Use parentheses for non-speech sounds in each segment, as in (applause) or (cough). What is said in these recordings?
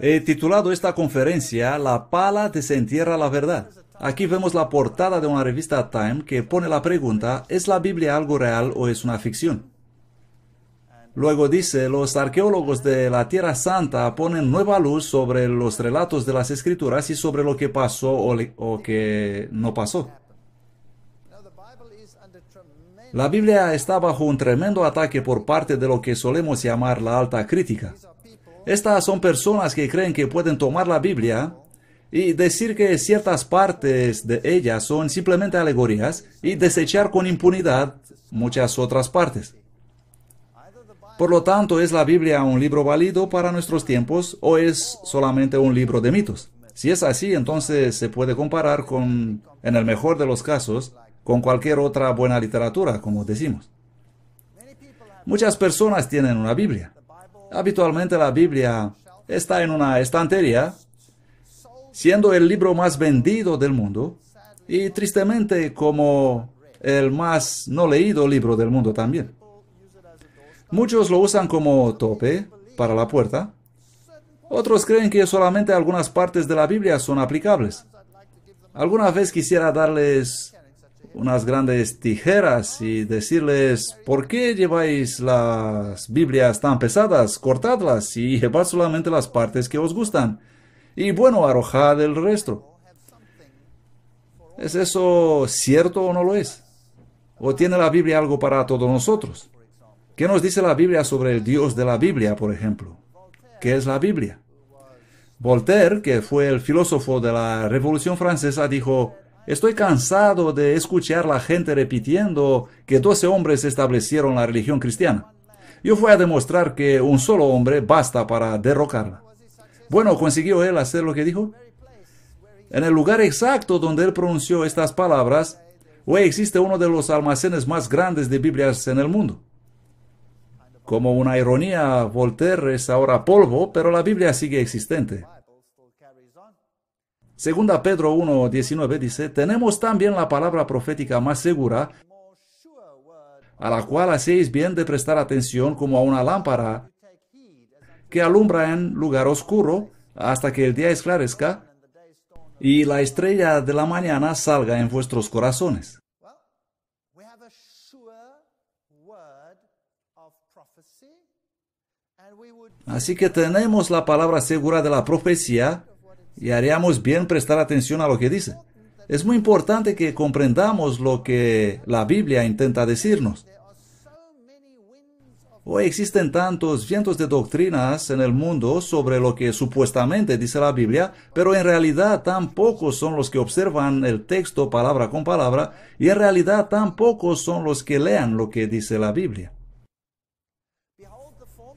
He titulado esta conferencia La pala desentierra la verdad. Aquí vemos la portada de una revista Time que pone la pregunta ¿Es la Biblia algo real o es una ficción? Luego dice, los arqueólogos de la Tierra Santa ponen nueva luz sobre los relatos de las escrituras y sobre lo que pasó o, o que no pasó. La Biblia está bajo un tremendo ataque por parte de lo que solemos llamar la alta crítica. Estas son personas que creen que pueden tomar la Biblia y decir que ciertas partes de ella son simplemente alegorías y desechar con impunidad muchas otras partes. Por lo tanto, ¿es la Biblia un libro válido para nuestros tiempos o es solamente un libro de mitos? Si es así, entonces se puede comparar con, en el mejor de los casos, con cualquier otra buena literatura, como decimos. Muchas personas tienen una Biblia, Habitualmente la Biblia está en una estantería, siendo el libro más vendido del mundo y tristemente como el más no leído libro del mundo también. Muchos lo usan como tope para la puerta. Otros creen que solamente algunas partes de la Biblia son aplicables. Alguna vez quisiera darles unas grandes tijeras y decirles, ¿por qué lleváis las Biblias tan pesadas? Cortadlas y (laughs) llevad solamente las partes que os gustan. Y bueno, arrojad el resto. ¿Es eso cierto o no lo es? ¿O tiene la Biblia algo para todos nosotros? ¿Qué nos dice la Biblia sobre el Dios de la Biblia, por ejemplo? ¿Qué es la Biblia? Voltaire, que fue el filósofo de la Revolución Francesa, dijo, Estoy cansado de escuchar la gente repitiendo que 12 hombres establecieron la religión cristiana. Yo fui a demostrar que un solo hombre basta para derrocarla. Bueno, ¿consiguió él hacer lo que dijo? En el lugar exacto donde él pronunció estas palabras, hoy existe uno de los almacenes más grandes de Biblias en el mundo. Como una ironía, Voltaire es ahora polvo, pero la Biblia sigue existente. Segunda Pedro 1.19 dice, tenemos también la palabra profética más segura, a la cual hacéis bien de prestar atención como a una lámpara que alumbra en lugar oscuro hasta que el día esclarezca y la estrella de la mañana salga en vuestros corazones. Así que tenemos la palabra segura de la profecía y haríamos bien prestar atención a lo que dice. Es muy importante que comprendamos lo que la Biblia intenta decirnos. Hoy existen tantos vientos de doctrinas en el mundo sobre lo que supuestamente dice la Biblia, pero en realidad tan pocos son los que observan el texto palabra con palabra y en realidad tan pocos son los que lean lo que dice la Biblia.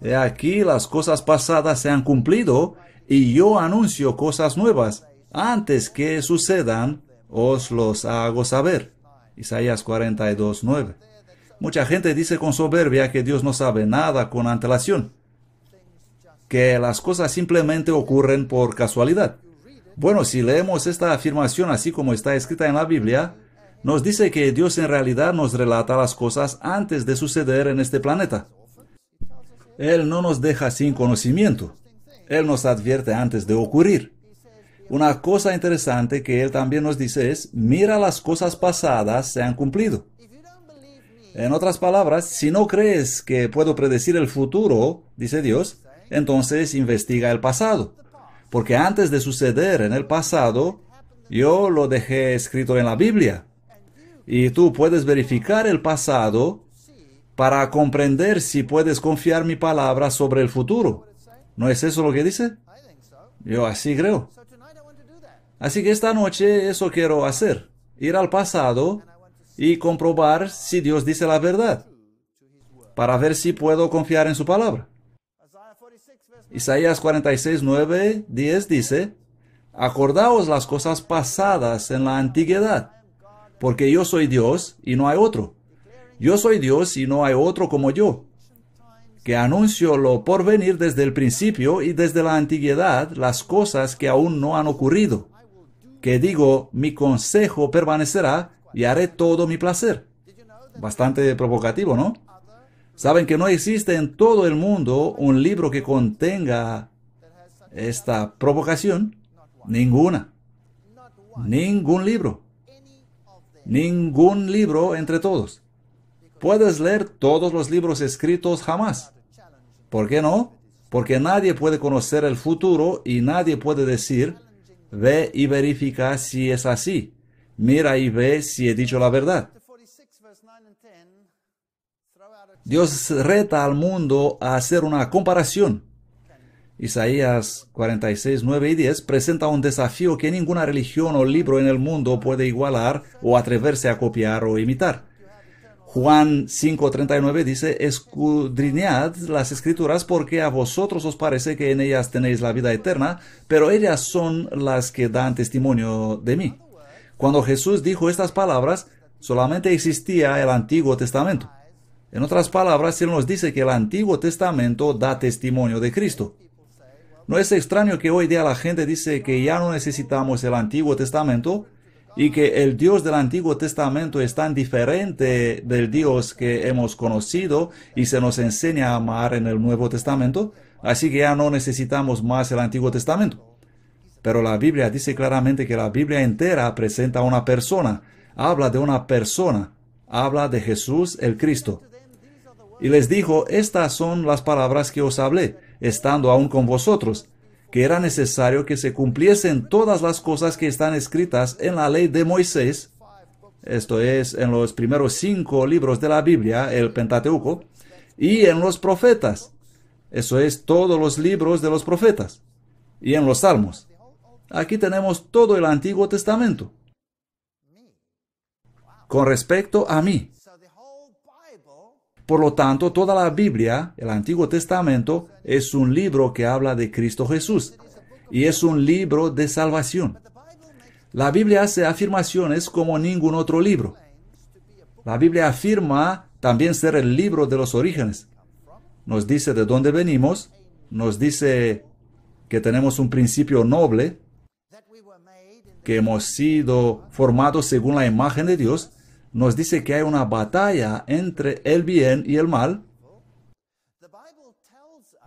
He aquí las cosas pasadas se han cumplido y yo anuncio cosas nuevas. Antes que sucedan, os los hago saber. Isaías 42, 9. Mucha gente dice con soberbia que Dios no sabe nada con antelación, que las cosas simplemente ocurren por casualidad. Bueno, si leemos esta afirmación así como está escrita en la Biblia, nos dice que Dios en realidad nos relata las cosas antes de suceder en este planeta. Él no nos deja sin conocimiento. Él nos advierte antes de ocurrir. Una cosa interesante que Él también nos dice es, mira las cosas pasadas se han cumplido. En otras palabras, si no crees que puedo predecir el futuro, dice Dios, entonces investiga el pasado. Porque antes de suceder en el pasado, yo lo dejé escrito en la Biblia. Y tú puedes verificar el pasado para comprender si puedes confiar mi palabra sobre el futuro. ¿No es eso lo que dice? Yo así creo. Así que esta noche eso quiero hacer, ir al pasado y comprobar si Dios dice la verdad, para ver si puedo confiar en su palabra. Isaías 46, 9, 10 dice, Acordaos las cosas pasadas en la antigüedad, porque yo soy Dios y no hay otro. Yo soy Dios y no hay otro como yo, que anuncio lo por venir desde el principio y desde la antigüedad las cosas que aún no han ocurrido. Que digo, mi consejo permanecerá y haré todo mi placer. Bastante provocativo, ¿no? Saben que no existe en todo el mundo un libro que contenga esta provocación. Ninguna. Ningún libro. Ningún libro entre todos. Puedes leer todos los libros escritos jamás. ¿Por qué no? Porque nadie puede conocer el futuro y nadie puede decir, ve y verifica si es así. Mira y ve si he dicho la verdad. Dios reta al mundo a hacer una comparación. Isaías 46, 9 y 10 presenta un desafío que ninguna religión o libro en el mundo puede igualar o atreverse a copiar o imitar. Juan 5:39 dice, escudriñad las escrituras porque a vosotros os parece que en ellas tenéis la vida eterna, pero ellas son las que dan testimonio de mí. Cuando Jesús dijo estas palabras, solamente existía el Antiguo Testamento. En otras palabras, Él nos dice que el Antiguo Testamento da testimonio de Cristo. No es extraño que hoy día la gente dice que ya no necesitamos el Antiguo Testamento y que el Dios del Antiguo Testamento es tan diferente del Dios que hemos conocido y se nos enseña a amar en el Nuevo Testamento, así que ya no necesitamos más el Antiguo Testamento. Pero la Biblia dice claramente que la Biblia entera presenta a una persona, habla de una persona, habla de Jesús el Cristo. Y les dijo, estas son las palabras que os hablé, estando aún con vosotros, que era necesario que se cumpliesen todas las cosas que están escritas en la ley de Moisés, esto es, en los primeros cinco libros de la Biblia, el Pentateuco, y en los profetas, eso es, todos los libros de los profetas, y en los salmos. Aquí tenemos todo el Antiguo Testamento. Con respecto a mí, por lo tanto, toda la Biblia, el Antiguo Testamento, es un libro que habla de Cristo Jesús y es un libro de salvación. La Biblia hace afirmaciones como ningún otro libro. La Biblia afirma también ser el libro de los orígenes. Nos dice de dónde venimos, nos dice que tenemos un principio noble, que hemos sido formados según la imagen de Dios nos dice que hay una batalla entre el bien y el mal.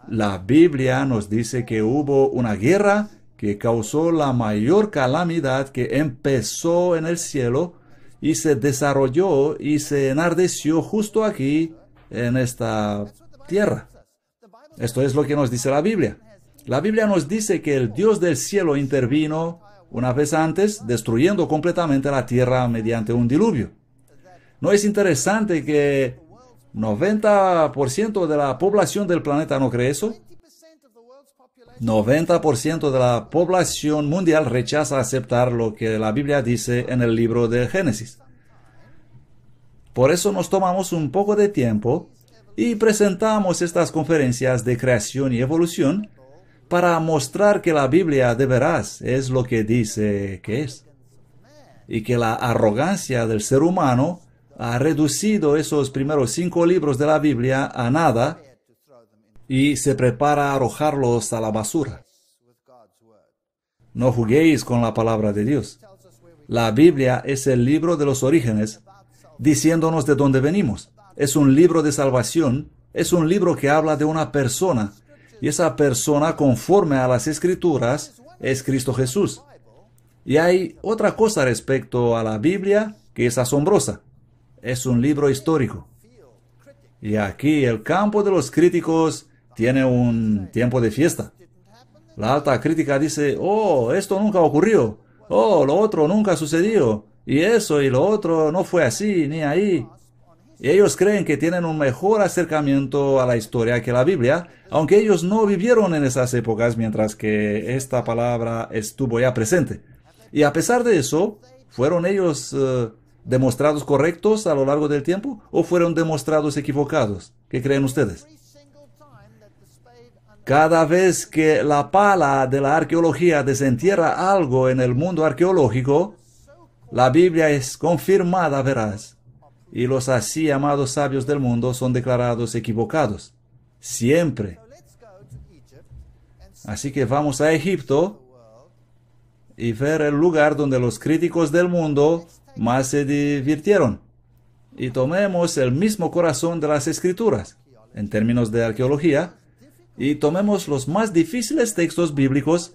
La Biblia nos dice que hubo una guerra que causó la mayor calamidad que empezó en el cielo y se desarrolló y se enardeció justo aquí en esta tierra. Esto es lo que nos dice la Biblia. La Biblia nos dice que el Dios del cielo intervino una vez antes, destruyendo completamente la tierra mediante un diluvio. ¿No es interesante que 90% de la población del planeta no cree eso? 90% de la población mundial rechaza aceptar lo que la Biblia dice en el libro de Génesis. Por eso nos tomamos un poco de tiempo y presentamos estas conferencias de creación y evolución para mostrar que la Biblia de veras es lo que dice que es y que la arrogancia del ser humano ha reducido esos primeros cinco libros de la Biblia a nada y se prepara a arrojarlos a la basura. No juguéis con la palabra de Dios. La Biblia es el libro de los orígenes, diciéndonos de dónde venimos. Es un libro de salvación, es un libro que habla de una persona, y esa persona, conforme a las escrituras, es Cristo Jesús. Y hay otra cosa respecto a la Biblia que es asombrosa es un libro histórico. Y aquí el campo de los críticos tiene un tiempo de fiesta. La alta crítica dice, oh, esto nunca ocurrió, oh, lo otro nunca sucedió, y eso y lo otro no fue así ni ahí. ellos creen que tienen un mejor acercamiento a la historia que la Biblia, aunque ellos no vivieron en esas épocas mientras que esta palabra estuvo ya presente. Y a pesar de eso, fueron ellos eh, demostrados correctos a lo largo del tiempo o fueron demostrados equivocados? ¿Qué creen ustedes? Cada vez que la pala de la arqueología desentierra algo en el mundo arqueológico, la Biblia es confirmada verás. y los así llamados sabios del mundo son declarados equivocados. Siempre. Así que vamos a Egipto y ver el lugar donde los críticos del mundo más se divirtieron. Y tomemos el mismo corazón de las escrituras, en términos de arqueología, y tomemos los más difíciles textos bíblicos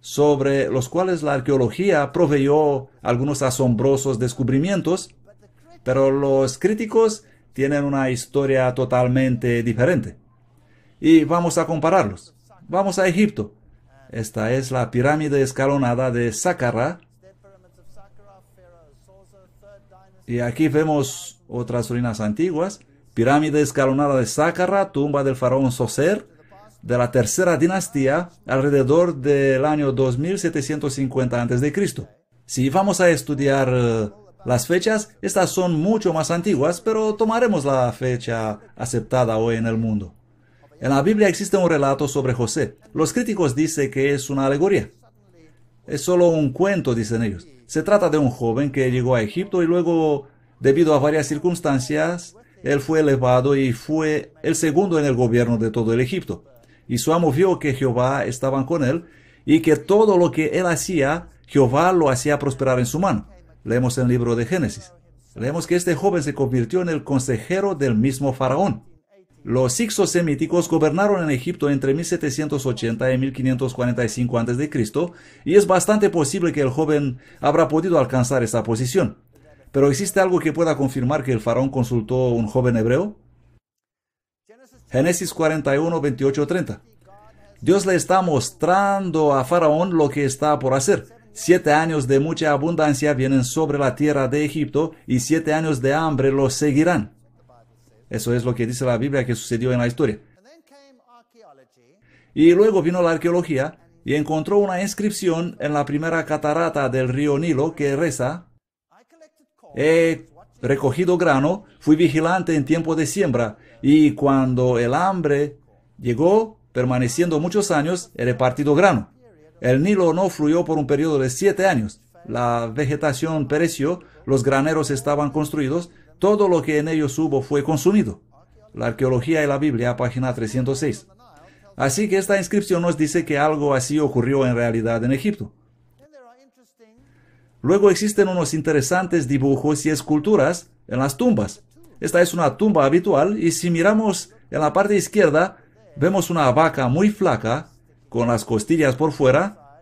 sobre los cuales la arqueología proveyó algunos asombrosos descubrimientos, pero los críticos tienen una historia totalmente diferente. Y vamos a compararlos. Vamos a Egipto. Esta es la pirámide escalonada de Saqqara, Y aquí vemos otras ruinas antiguas. Pirámide escalonada de Sácara, tumba del faraón Soser, de la tercera dinastía, alrededor del año 2750 a.C. Si vamos a estudiar eh, las fechas, estas son mucho más antiguas, pero tomaremos la fecha aceptada hoy en el mundo. En la Biblia existe un relato sobre José. Los críticos dicen que es una alegoría. Es solo un cuento, dicen ellos. Se trata de un joven que llegó a Egipto y luego, debido a varias circunstancias, él fue elevado y fue el segundo en el gobierno de todo el Egipto. Y su amo vio que Jehová estaba con él y que todo lo que él hacía, Jehová lo hacía prosperar en su mano. Leemos el libro de Génesis. Leemos que este joven se convirtió en el consejero del mismo faraón. Los Semíticos gobernaron en Egipto entre 1780 y 1545 a.C. y es bastante posible que el joven habrá podido alcanzar esa posición. Pero ¿existe algo que pueda confirmar que el faraón consultó a un joven hebreo? Génesis 41, 28, 30. Dios le está mostrando a Faraón lo que está por hacer. Siete años de mucha abundancia vienen sobre la tierra de Egipto y siete años de hambre los seguirán. Eso es lo que dice la Biblia que sucedió en la historia. Y luego vino la arqueología y encontró una inscripción en la primera catarata del río Nilo que reza, he recogido grano, fui vigilante en tiempo de siembra, y cuando el hambre llegó, permaneciendo muchos años, he repartido grano. El Nilo no fluyó por un período de siete años. La vegetación pereció, los graneros estaban construidos, todo lo que en ellos hubo fue consumido. La arqueología y la Biblia, página 306. Así que esta inscripción nos dice que algo así ocurrió en realidad en Egipto. Luego existen unos interesantes dibujos y esculturas en las tumbas. Esta es una tumba habitual y si miramos en la parte izquierda vemos una vaca muy flaca con las costillas por fuera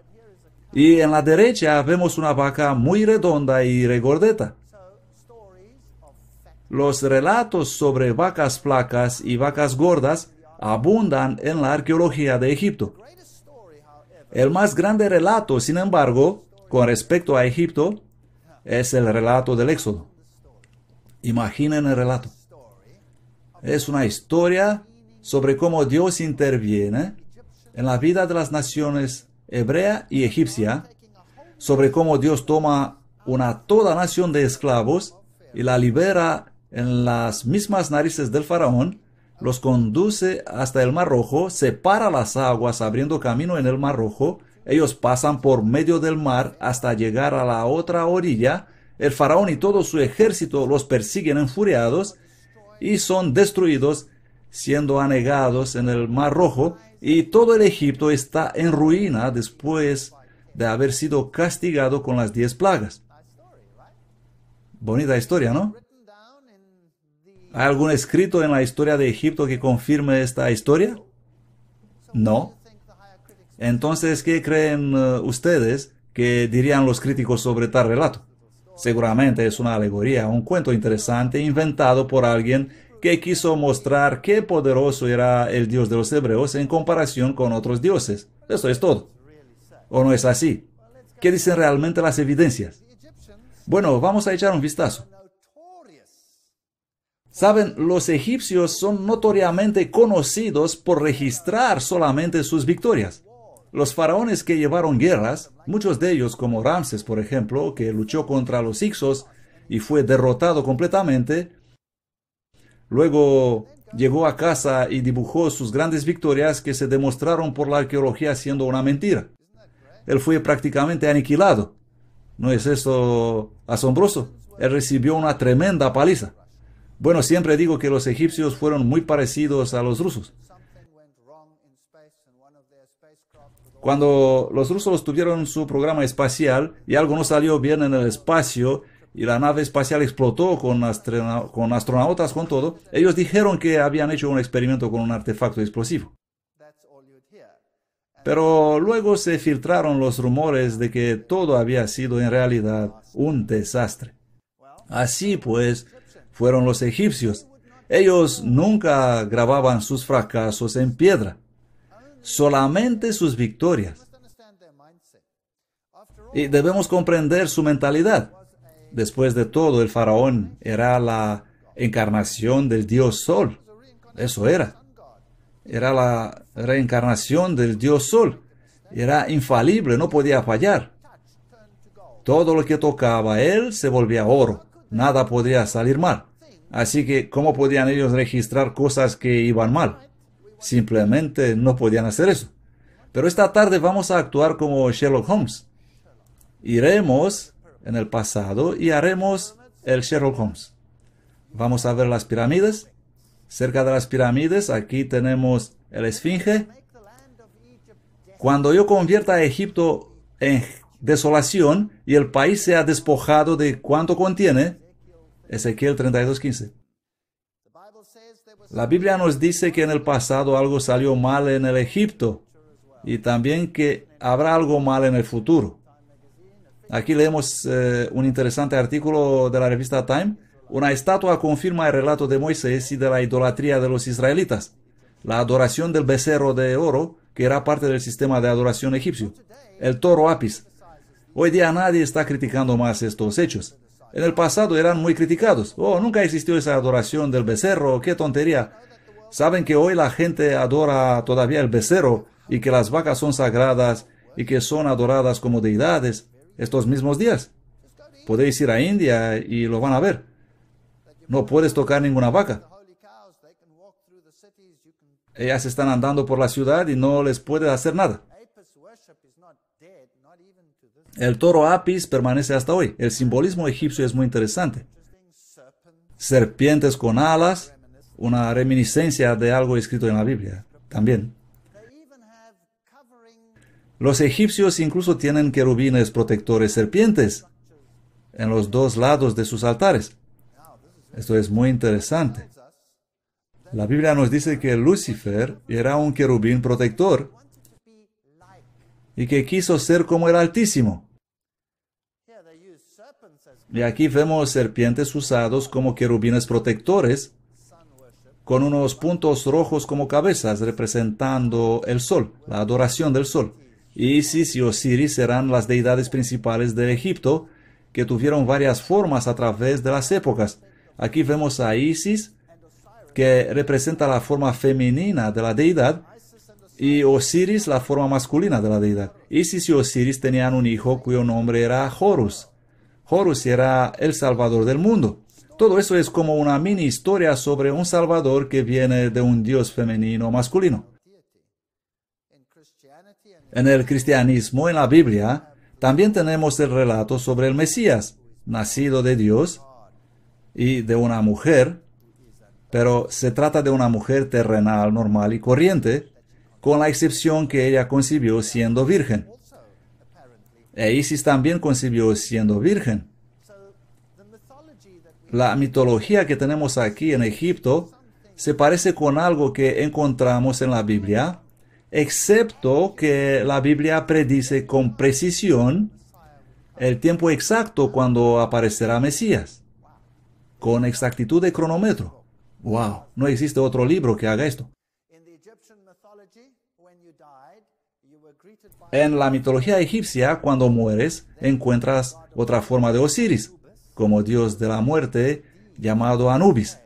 y en la derecha vemos una vaca muy redonda y regordeta. Los relatos sobre vacas flacas y vacas gordas abundan en la arqueología de Egipto. El más grande relato, sin embargo, con respecto a Egipto, es el relato del Éxodo. Imaginen el relato. Es una historia sobre cómo Dios interviene en la vida de las naciones hebrea y egipcia, sobre cómo Dios toma una toda nación de esclavos y la libera en las mismas narices del faraón, los conduce hasta el Mar Rojo, separa las aguas abriendo camino en el Mar Rojo, ellos pasan por medio del mar hasta llegar a la otra orilla, el faraón y todo su ejército los persiguen enfuriados y son destruidos, siendo anegados en el Mar Rojo, y todo el Egipto está en ruina después de haber sido castigado con las diez plagas. Bonita historia, ¿no? ¿Hay algún escrito en la historia de Egipto que confirme esta historia? No. Entonces, ¿qué creen eh, ustedes que dirían los críticos sobre tal relato? Seguramente es una alegoría, un cuento interesante inventado por alguien que quiso mostrar qué poderoso era el Dios de los hebreos en comparación con otros dioses. Eso es todo. ¿O no es así? ¿Qué dicen realmente las evidencias? Bueno, vamos a echar un vistazo. Saben, los egipcios son notoriamente conocidos por registrar solamente sus victorias. Los faraones que llevaron guerras, muchos de ellos como Ramses, por ejemplo, que luchó contra los Ixos y fue derrotado completamente, luego llegó a casa y dibujó sus grandes victorias que se demostraron por la arqueología siendo una mentira. Él fue prácticamente aniquilado. ¿No es eso asombroso? Él recibió una tremenda paliza. Bueno, siempre digo que los egipcios fueron muy parecidos a los rusos. Cuando los rusos tuvieron su programa espacial y algo no salió bien en el espacio y la nave espacial explotó con, astronautas, con todo, ellos dijeron que habían hecho un experimento con un artefacto explosivo. Pero luego se filtraron los rumores de que todo había sido en realidad un desastre. Así pues, fueron los egipcios. Ellos nunca grababan sus fracasos en piedra, solamente sus victorias. Y debemos comprender su mentalidad. Después de todo, el faraón era la encarnación del dios Sol. Eso era. Era la reencarnación del dios Sol. Era infalible, no podía fallar. Todo lo que tocaba él se volvía oro nada podría salir mal. Así que, ¿cómo podían ellos registrar cosas que iban mal? Simplemente no podían hacer eso. Pero esta tarde vamos a actuar como Sherlock Holmes. Iremos en el pasado y haremos el Sherlock Holmes. Vamos a ver las pirámides. Cerca de las pirámides, aquí tenemos el Esfinge. Cuando yo convierta a Egipto en desolación y el país ha despojado de cuanto contiene, Ezequiel 32:15. La Biblia nos dice que en el pasado algo salió mal en el Egipto y también que habrá algo mal en el futuro. Aquí leemos eh, un interesante artículo de la revista Time. Una estatua confirma el relato de Moisés y de la idolatría de los israelitas, la adoración del becerro de oro, que era parte del sistema de adoración egipcio, el toro apis. Hoy día nadie está criticando más estos hechos en el pasado eran muy criticados. Oh, nunca existió esa adoración del becerro, qué tontería. Saben que hoy la gente adora todavía el becerro y que las vacas son sagradas y que son adoradas como deidades estos mismos días. Podéis ir a India y lo van a ver. No puedes tocar ninguna vaca. Ellas están andando por la ciudad y no les puedes hacer nada. El toro Apis permanece hasta hoy. El simbolismo egipcio es muy interesante. Serpientes con alas, una reminiscencia de algo escrito en la Biblia también. Los egipcios incluso tienen querubines protectores serpientes en los dos lados de sus altares. Esto es muy interesante. La Biblia nos dice que Lucifer era un querubín protector y que quiso ser como el Altísimo. Y aquí vemos serpientes usados como querubines protectores, con unos puntos rojos como cabezas representando el sol, la adoración del sol. Isis y Osiris serán las deidades principales de Egipto, que tuvieron varias formas a través de las épocas. Aquí vemos a Isis, que representa la forma femenina de la deidad, y Osiris la forma masculina de la deidad. Isis y Osiris tenían un hijo cuyo nombre era Horus. Horus era el salvador del mundo. Todo eso es como una mini historia sobre un salvador que viene de un dios femenino masculino. En el cristianismo, en la Biblia, también tenemos el relato sobre el Mesías, nacido de Dios y de una mujer, pero se trata de una mujer terrenal, normal y corriente, con la excepción que ella concibió siendo virgen. E Isis también concibió siendo virgen. La mitología que tenemos aquí en Egipto se parece con algo que encontramos en la Biblia, excepto que la Biblia predice con precisión el tiempo exacto cuando aparecerá Mesías, con exactitud de cronómetro. Wow, no existe otro libro que haga esto. En la mitología egipcia, cuando mueres, encuentras otra forma de Osiris, como dios de la muerte llamado Anubis,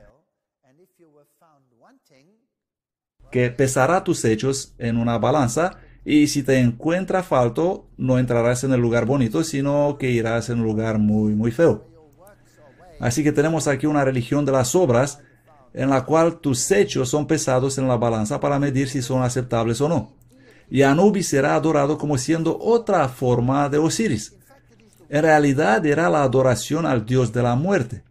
que pesará tus hechos en una balanza y si te encuentra falto, no entrarás en el lugar bonito, sino que irás en un lugar muy, muy feo. Así que tenemos aquí una religión de las obras en la cual tus hechos son pesados en la balanza para medir si son aceptables o no y Anubis será adorado como siendo otra forma de Osiris. En realidad era la adoración al dios de la muerte.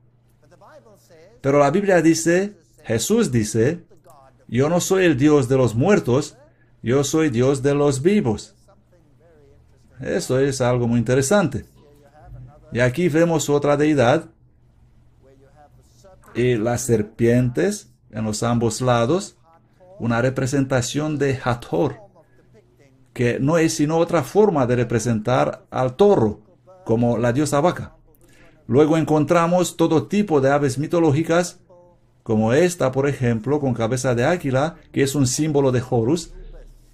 Pero la Biblia dice, Jesús dice, yo no soy el dios de los muertos, yo soy dios de los vivos. Eso es algo muy interesante. Y aquí vemos otra deidad y las serpientes en los ambos lados, una representación de Hathor, que no es sino otra forma de representar al toro, como la diosa vaca. Luego encontramos todo tipo de aves mitológicas, como esta, por ejemplo, con cabeza de águila, que es un símbolo de Horus,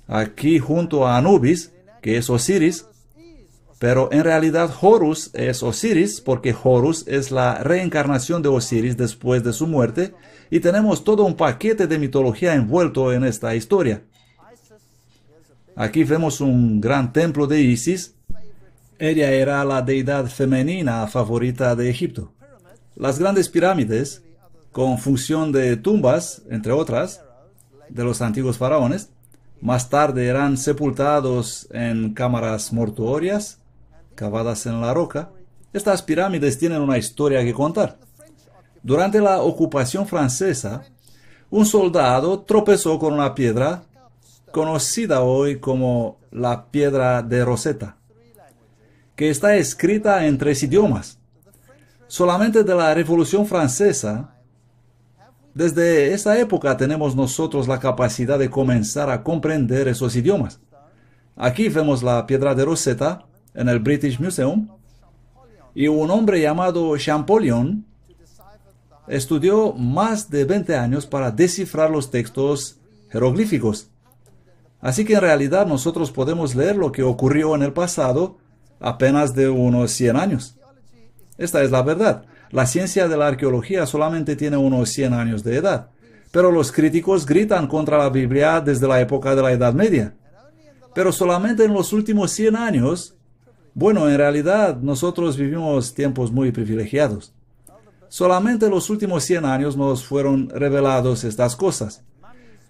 aquí junto a Anubis, que es Osiris, pero en realidad Horus es Osiris porque Horus es la reencarnación de Osiris después de su muerte y tenemos todo un paquete de mitología envuelto en esta historia. Aquí vemos un gran templo de Isis. Ella era la deidad femenina favorita de Egipto. Las grandes pirámides, con función de tumbas, entre otras, de los antiguos faraones, más tarde eran sepultados en cámaras mortuorias cavadas en la roca. Estas pirámides tienen una historia que contar. Durante la ocupación francesa, un soldado tropezó con una piedra conocida hoy como la piedra de Rosetta, que está escrita en tres idiomas. Solamente de la Revolución Francesa, desde esa época tenemos nosotros la capacidad de comenzar a comprender esos idiomas. Aquí vemos la piedra de Rosetta en el British Museum y un hombre llamado Champollion estudió más de 20 años para descifrar los textos jeroglíficos. Así que en realidad nosotros podemos leer lo que ocurrió en el pasado apenas de unos 100 años. Esta es la verdad. La ciencia de la arqueología solamente tiene unos 100 años de edad, pero los críticos gritan contra la Biblia desde la época de la Edad Media. Pero solamente en los últimos 100 años, bueno, en realidad nosotros vivimos tiempos muy privilegiados. Solamente en los últimos 100 años nos fueron revelados estas cosas.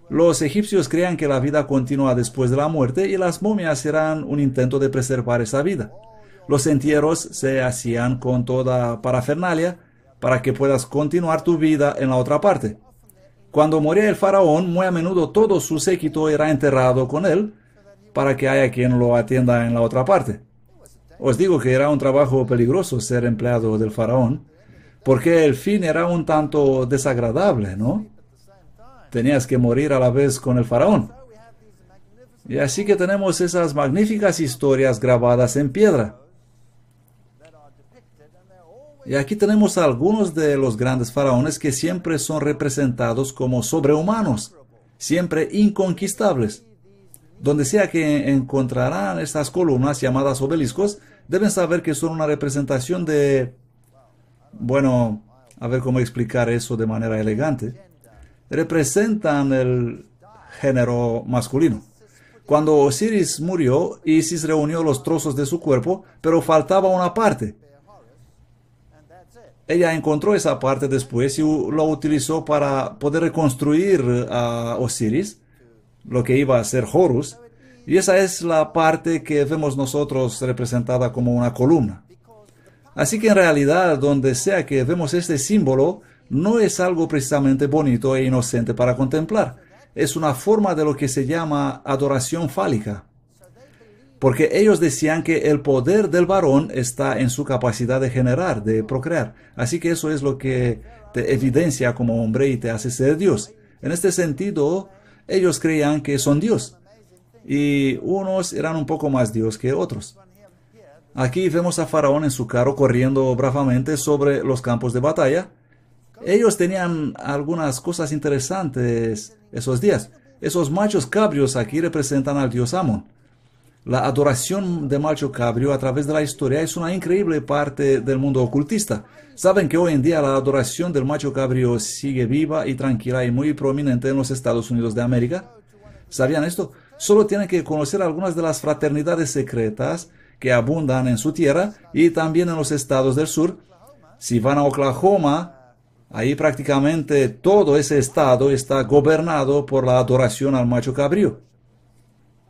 Los egipcios creían que la vida continúa después de la muerte y las momias eran un intento de preservar esa vida. Los entierros se hacían con toda parafernalia para que puedas continuar tu vida en la otra parte. Cuando moría el faraón, muy a menudo todo su séquito era enterrado con él para que haya quien lo atienda en la otra parte. Os digo que era un trabajo peligroso ser empleado del faraón, porque el fin era un tanto desagradable, ¿no? tenías que morir a la vez con el faraón. Y así que tenemos esas magníficas historias grabadas en piedra. Y aquí tenemos algunos de los grandes faraones que siempre son representados como sobrehumanos, siempre inconquistables. Donde sea que encontrarán estas columnas llamadas obeliscos, deben saber que son una representación de... Bueno, a ver cómo explicar eso de manera elegante representan el género masculino. Cuando Osiris murió, Isis reunió los trozos de su cuerpo, pero faltaba una parte. Ella encontró esa parte después y lo utilizó para poder reconstruir a Osiris, lo que iba a ser Horus, y esa es la parte que vemos nosotros representada como una columna. Así que en realidad, donde sea que vemos este símbolo, no es algo precisamente bonito e inocente para contemplar. Es una forma de lo que se llama adoración fálica. Porque ellos decían que el poder del varón está en su capacidad de generar, de procrear. Así que eso es lo que te evidencia como hombre y te hace ser Dios. En este sentido, ellos creían que son Dios. Y unos eran un poco más Dios que otros. Aquí vemos a Faraón en su carro corriendo bravamente sobre los campos de batalla ellos tenían algunas cosas interesantes esos días. Esos machos cabrios aquí representan al dios Amon. La adoración de macho cabrio a través de la historia es una increíble parte del mundo ocultista. Saben que hoy en día la adoración del macho cabrio sigue viva y tranquila y muy prominente en los Estados Unidos de América. ¿Sabían esto? Solo tienen que conocer algunas de las fraternidades secretas que abundan en su tierra y también en los estados del sur. Si van a Oklahoma, Ahí prácticamente todo ese estado está gobernado por la adoración al macho cabrío.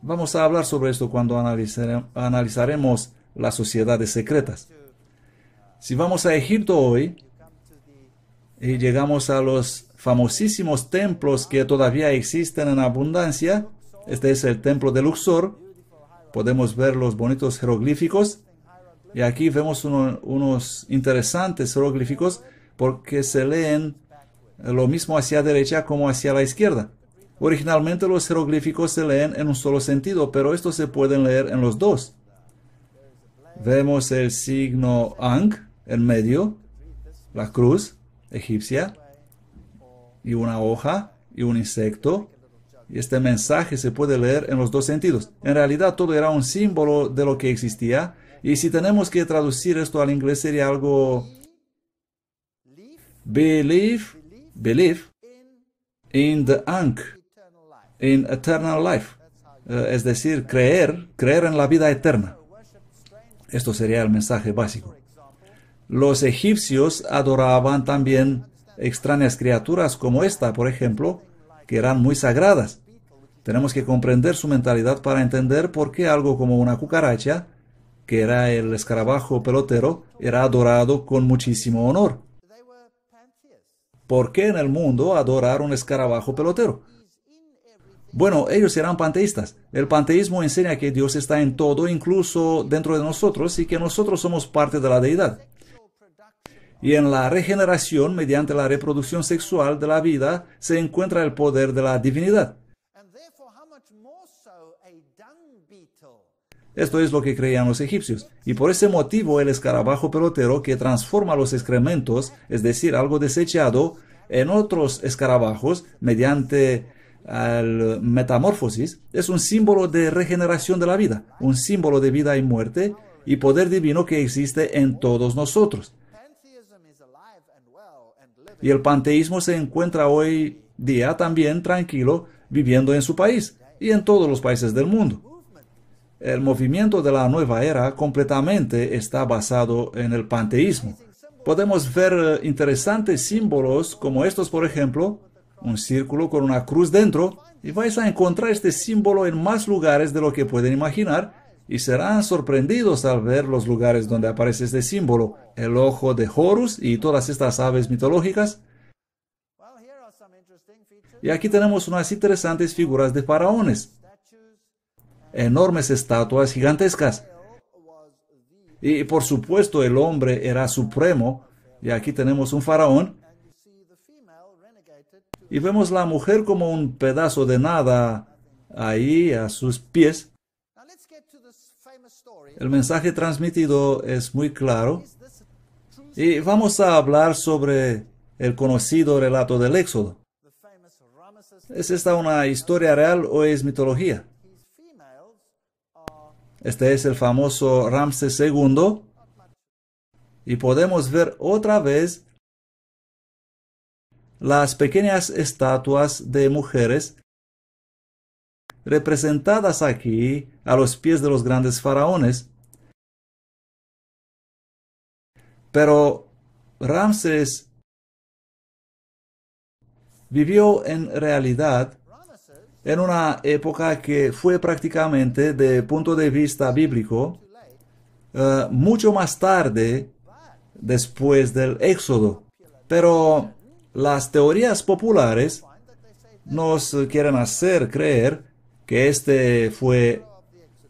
Vamos a hablar sobre esto cuando analizaremos las sociedades secretas. Si vamos a Egipto hoy y llegamos a los famosísimos templos que todavía existen en abundancia, este es el templo de Luxor, podemos ver los bonitos jeroglíficos y aquí vemos unos interesantes jeroglíficos porque se leen lo mismo hacia derecha como hacia la izquierda. Originalmente los jeroglíficos se leen en un solo sentido, pero estos se pueden leer en los dos. Vemos el signo Ang en medio, la cruz egipcia, y una hoja y un insecto. Y este mensaje se puede leer en los dos sentidos. En realidad todo era un símbolo de lo que existía. Y si tenemos que traducir esto al inglés sería algo believe, believe in the Ankh, in eternal life. Eh, es decir, creer, creer en la vida eterna. Esto sería el mensaje básico. Los egipcios adoraban también extrañas criaturas como esta, por ejemplo, que eran muy sagradas. Tenemos que comprender su mentalidad para entender por qué algo como una cucaracha, que era el escarabajo pelotero, era adorado con muchísimo honor. ¿por qué en el mundo adorar un escarabajo pelotero? Bueno, ellos eran panteístas. El panteísmo enseña que Dios está en todo, incluso dentro de nosotros, y que nosotros somos parte de la deidad. Y en la regeneración, mediante la reproducción sexual de la vida, se encuentra el poder de la divinidad. Esto es lo que creían los egipcios, y por ese motivo el escarabajo pelotero que transforma los excrementos, es decir, algo desechado, en otros escarabajos mediante la metamorfosis, es un símbolo de regeneración de la vida, un símbolo de vida y muerte y poder divino que existe en todos nosotros. Y el panteísmo se encuentra hoy día también tranquilo viviendo en su país y en todos los países del mundo el movimiento de la nueva era completamente está basado en el panteísmo. Podemos ver eh, interesantes símbolos como estos, por ejemplo, un círculo con una cruz dentro, y vais a encontrar este símbolo en más lugares de lo que pueden imaginar, y serán sorprendidos al ver los lugares donde aparece este símbolo, el ojo de Horus y todas estas aves mitológicas. Y aquí tenemos unas interesantes figuras de faraones enormes estatuas gigantescas. Y por supuesto el hombre era supremo, y aquí tenemos un faraón. Y vemos la mujer como un pedazo de nada ahí a sus pies. El mensaje transmitido es muy claro. Y vamos a hablar sobre el conocido relato del Éxodo. ¿Es esta una historia real o es mitología? Este es el famoso Ramses II. Y podemos ver otra vez las pequeñas estatuas de mujeres representadas aquí a los pies de los grandes faraones. Pero Ramses vivió en realidad en una época que fue prácticamente, de punto de vista bíblico, eh, mucho más tarde después del Éxodo. Pero las teorías populares nos quieren hacer creer que este fue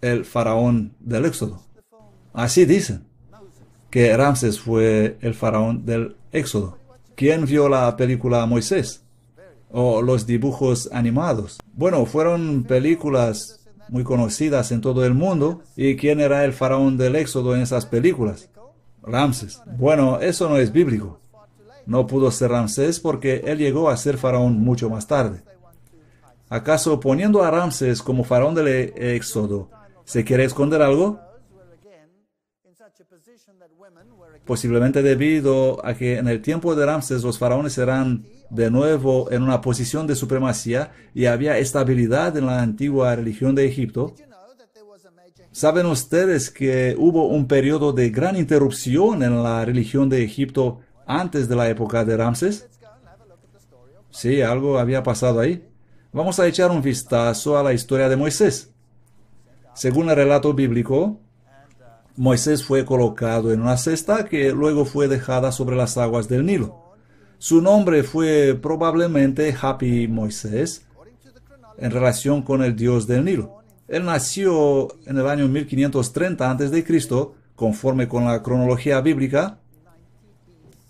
el faraón del Éxodo. Así dicen que Ramses fue el faraón del Éxodo. ¿Quién vio la película Moisés? o los dibujos animados. Bueno, fueron películas muy conocidas en todo el mundo. ¿Y quién era el faraón del Éxodo en esas películas? Ramses. Bueno, eso no es bíblico. No pudo ser Ramsés porque él llegó a ser faraón mucho más tarde. ¿Acaso poniendo a Ramses como faraón del Éxodo, se quiere esconder algo? posiblemente debido a que en el tiempo de Ramses los faraones eran de nuevo en una posición de supremacía y había estabilidad en la antigua religión de Egipto. Saben ustedes que hubo un periodo de gran interrupción en la religión de Egipto antes de la época de Ramses. Sí, algo había pasado ahí. Vamos a echar un vistazo a la historia de Moisés. Según el relato bíblico, Moisés fue colocado en una cesta que luego fue dejada sobre las aguas del Nilo. Su nombre fue probablemente Happy Moisés en relación con el dios del Nilo. Él nació en el año 1530 a.C., conforme con la cronología bíblica.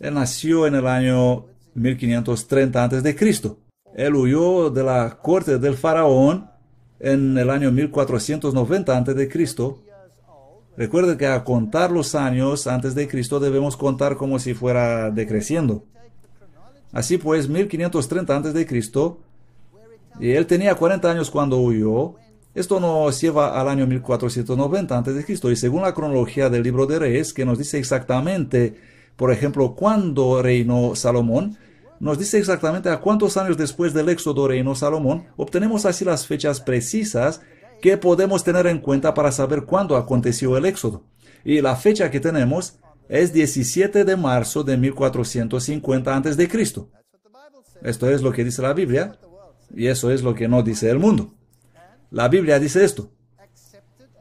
Él nació en el año 1530 a.C. Él huyó de la corte del faraón en el año 1490 a.C. Recuerde que a contar los años antes de Cristo debemos contar como si fuera decreciendo. Así pues, 1530 antes de Cristo, y él tenía 40 años cuando huyó. Esto nos lleva al año 1490 antes de Cristo y según la cronología del libro de Reyes que nos dice exactamente, por ejemplo, cuándo reinó Salomón, nos dice exactamente a cuántos años después del éxodo reinó Salomón, obtenemos así las fechas precisas ¿Qué podemos tener en cuenta para saber cuándo aconteció el éxodo. Y la fecha que tenemos es 17 de marzo de 1450 a.C. Esto es lo que dice la Biblia y eso es lo que no dice el mundo. La Biblia dice esto.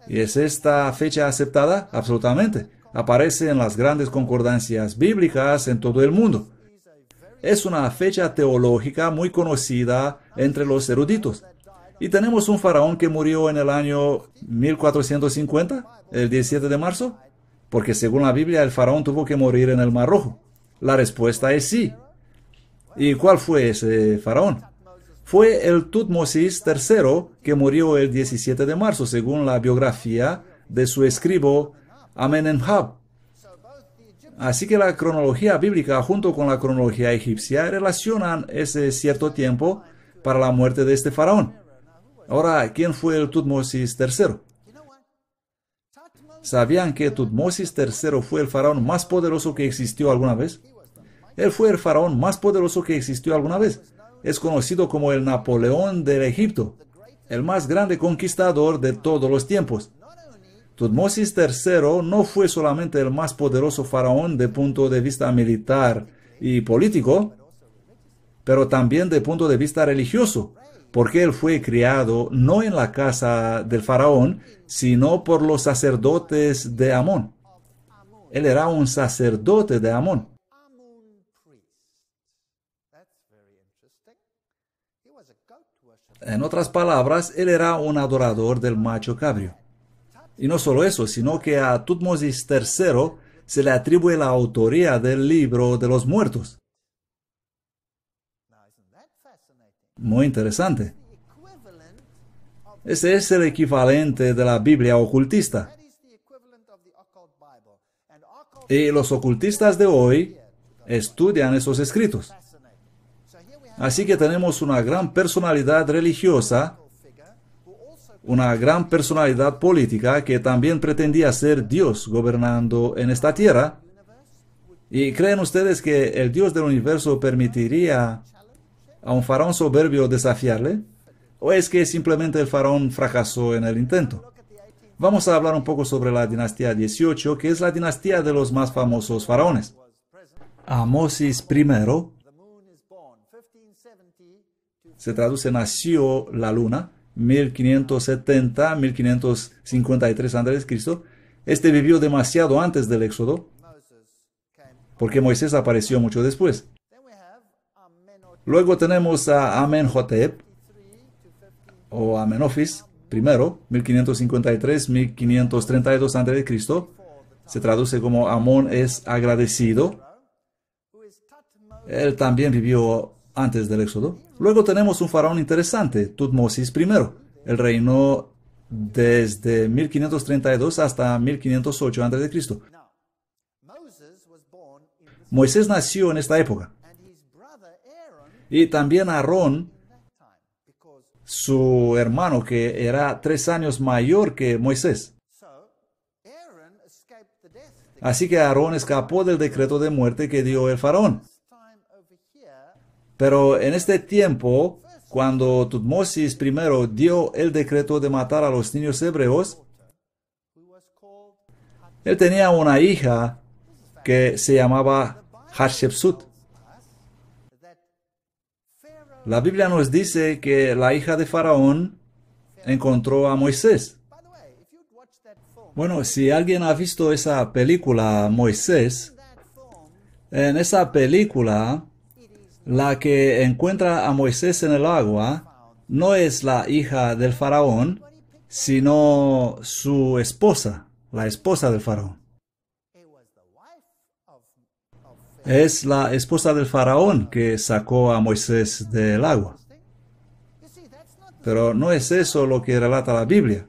¿Y es esta fecha aceptada? Absolutamente. Aparece en las grandes concordancias bíblicas en todo el mundo. Es una fecha teológica muy conocida entre los eruditos. Y tenemos un faraón que murió en el año 1450, el 17 de marzo, porque según la Biblia el faraón tuvo que morir en el Mar Rojo. La respuesta es sí. ¿Y cuál fue ese faraón? Fue el Tutmosis III que murió el 17 de marzo, según la biografía de su escribo Amenemhab. Así que la cronología bíblica junto con la cronología egipcia relacionan ese cierto tiempo para la muerte de este faraón. Ahora, ¿quién fue el Tutmosis III? ¿Sabían que Tutmosis III fue el faraón más poderoso que existió alguna vez? Él fue el faraón más poderoso que existió alguna vez. Es conocido como el Napoleón del Egipto, el más grande conquistador de todos los tiempos. Tutmosis III no fue solamente el más poderoso faraón de punto de vista militar y político, pero también de punto de vista religioso porque él fue criado no en la casa del faraón, sino por los sacerdotes de Amón. Él era un sacerdote de Amón. En otras palabras, él era un adorador del macho cabrio. Y no solo eso, sino que a Tutmosis III se le atribuye la autoría del libro de los muertos. Muy interesante. Ese es el equivalente de la Biblia ocultista. Y los ocultistas de hoy estudian esos escritos. Así que tenemos una gran personalidad religiosa, una gran personalidad política que también pretendía ser Dios gobernando en esta tierra. ¿Y creen ustedes que el Dios del universo permitiría a un faraón soberbio desafiarle? ¿O es que simplemente el faraón fracasó en el intento? Vamos a hablar un poco sobre la dinastía 18, que es la dinastía de los más famosos faraones. Amosis I se traduce nació la luna, 1570-1553 a.C. Este vivió demasiado antes del Éxodo, porque Moisés apareció mucho después. Luego tenemos a Amenhotep o Amenofis, primero, 1553-1532 a.C. Se traduce como Amón es agradecido. Él también vivió antes del Éxodo. Luego tenemos un faraón interesante, Tutmosis I. Él reinó desde 1532 hasta 1508 a.C. Moisés nació en esta época. Y también Aarón, su hermano, que era tres años mayor que Moisés. Así que Aarón escapó del decreto de muerte que dio el faraón. Pero en este tiempo, cuando Tutmosis I dio el decreto de matar a los niños hebreos, él tenía una hija que se llamaba Hatshepsut. La Biblia nos dice que la hija de Faraón encontró a Moisés. Bueno, si alguien ha visto esa película Moisés, en esa película, la que encuentra a Moisés en el agua no es la hija del faraón, sino su esposa, la esposa del faraón. es la esposa del faraón que sacó a Moisés del agua. Pero no es eso lo que relata la Biblia.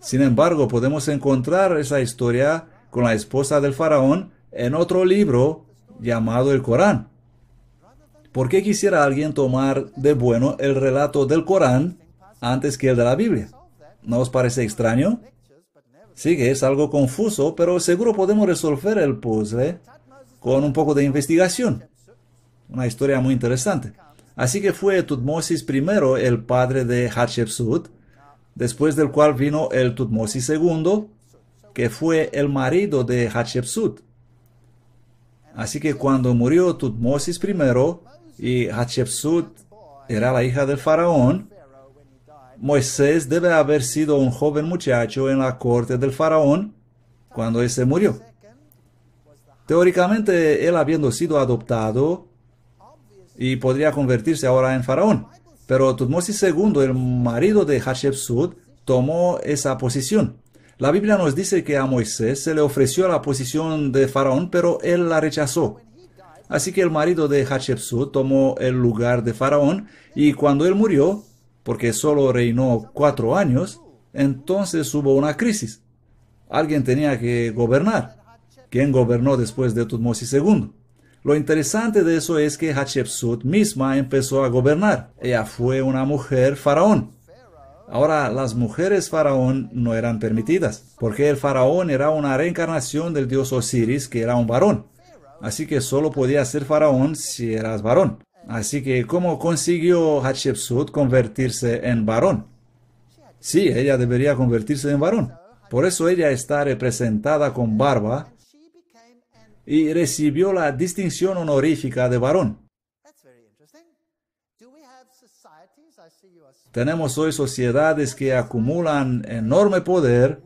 Sin embargo, podemos encontrar esa historia con la esposa del faraón en otro libro llamado el Corán. ¿Por qué quisiera alguien tomar de bueno el relato del Corán antes que el de la Biblia? ¿No os parece extraño? Sí que es algo confuso, pero seguro podemos resolver el puzzle con un poco de investigación. Una historia muy interesante. Así que fue Tutmosis I el padre de Hatshepsut, después del cual vino el Tutmosis II, que fue el marido de Hatshepsut. Así que cuando murió Tutmosis I y Hatshepsut era la hija del faraón, Moisés debe haber sido un joven muchacho en la corte del faraón cuando ese murió. Teóricamente, él habiendo sido adoptado y podría convertirse ahora en faraón. Pero Tutmosis II, el marido de Hatshepsut, tomó esa posición. La Biblia nos dice que a Moisés se le ofreció la posición de faraón, pero él la rechazó. Así que el marido de Hatshepsut tomó el lugar de faraón y cuando él murió, porque solo reinó cuatro años, entonces hubo una crisis. Alguien tenía que gobernar. ¿Quién gobernó después de Tutmosis II? Lo interesante de eso es que Hatshepsut misma empezó a gobernar. Ella fue una mujer faraón. Ahora, las mujeres faraón no eran permitidas, porque el faraón era una reencarnación del dios Osiris, que era un varón. Así que solo podía ser faraón si eras varón. Así que, ¿cómo consiguió Hatshepsut convertirse en varón? Sí, ella debería convertirse en varón. Por eso ella está representada con barba y recibió la distinción honorífica de varón. Tenemos hoy sociedades que acumulan enorme poder,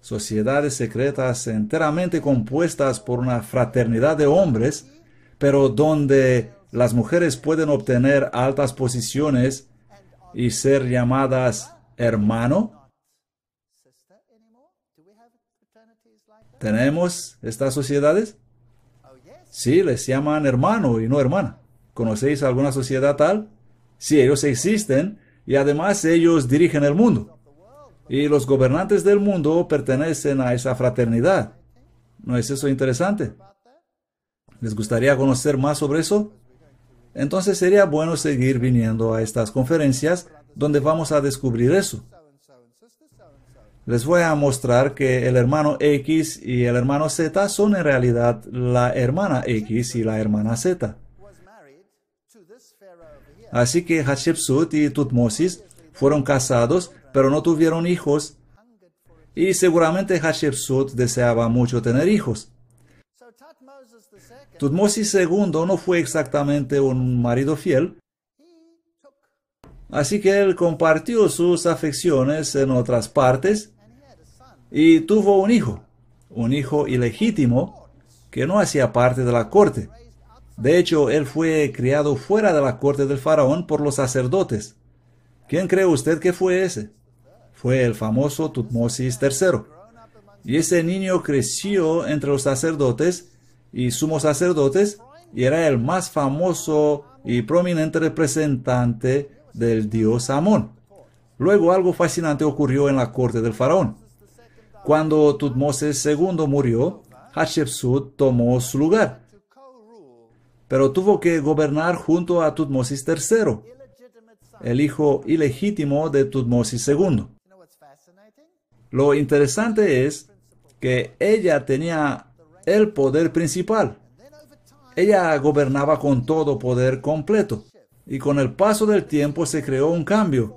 sociedades secretas enteramente compuestas por una fraternidad de hombres, pero donde las mujeres pueden obtener altas posiciones y ser llamadas hermano? ¿Tenemos estas sociedades? Sí, les llaman hermano y no hermana. ¿Conocéis alguna sociedad tal? Sí, ellos existen y además ellos dirigen el mundo. Y los gobernantes del mundo pertenecen a esa fraternidad. ¿No es eso interesante? ¿Les gustaría conocer más sobre eso? Entonces sería bueno seguir viniendo a estas conferencias donde vamos a descubrir eso. Les voy a mostrar que el hermano X y el hermano Z son en realidad la hermana X y la hermana Z. Así que Hatshepsut y Tutmosis fueron casados, pero no tuvieron hijos. Y seguramente Hatshepsut deseaba mucho tener hijos. Tutmosis II no fue exactamente un marido fiel, así que él compartió sus afecciones en otras partes y tuvo un hijo, un hijo ilegítimo que no hacía parte de la corte. De hecho, él fue criado fuera de la corte del faraón por los sacerdotes. ¿Quién cree usted que fue ese? Fue el famoso Tutmosis III. Y ese niño creció entre los sacerdotes y sumos sacerdotes y era el más famoso y prominente representante del dios Amón. Luego algo fascinante ocurrió en la corte del faraón. Cuando Tutmosis II murió, Hatshepsut tomó su lugar, pero tuvo que gobernar junto a Tutmosis III, el hijo ilegítimo de Tutmosis II. Lo interesante es que ella tenía el poder principal. Ella gobernaba con todo poder completo. Y con el paso del tiempo se creó un cambio.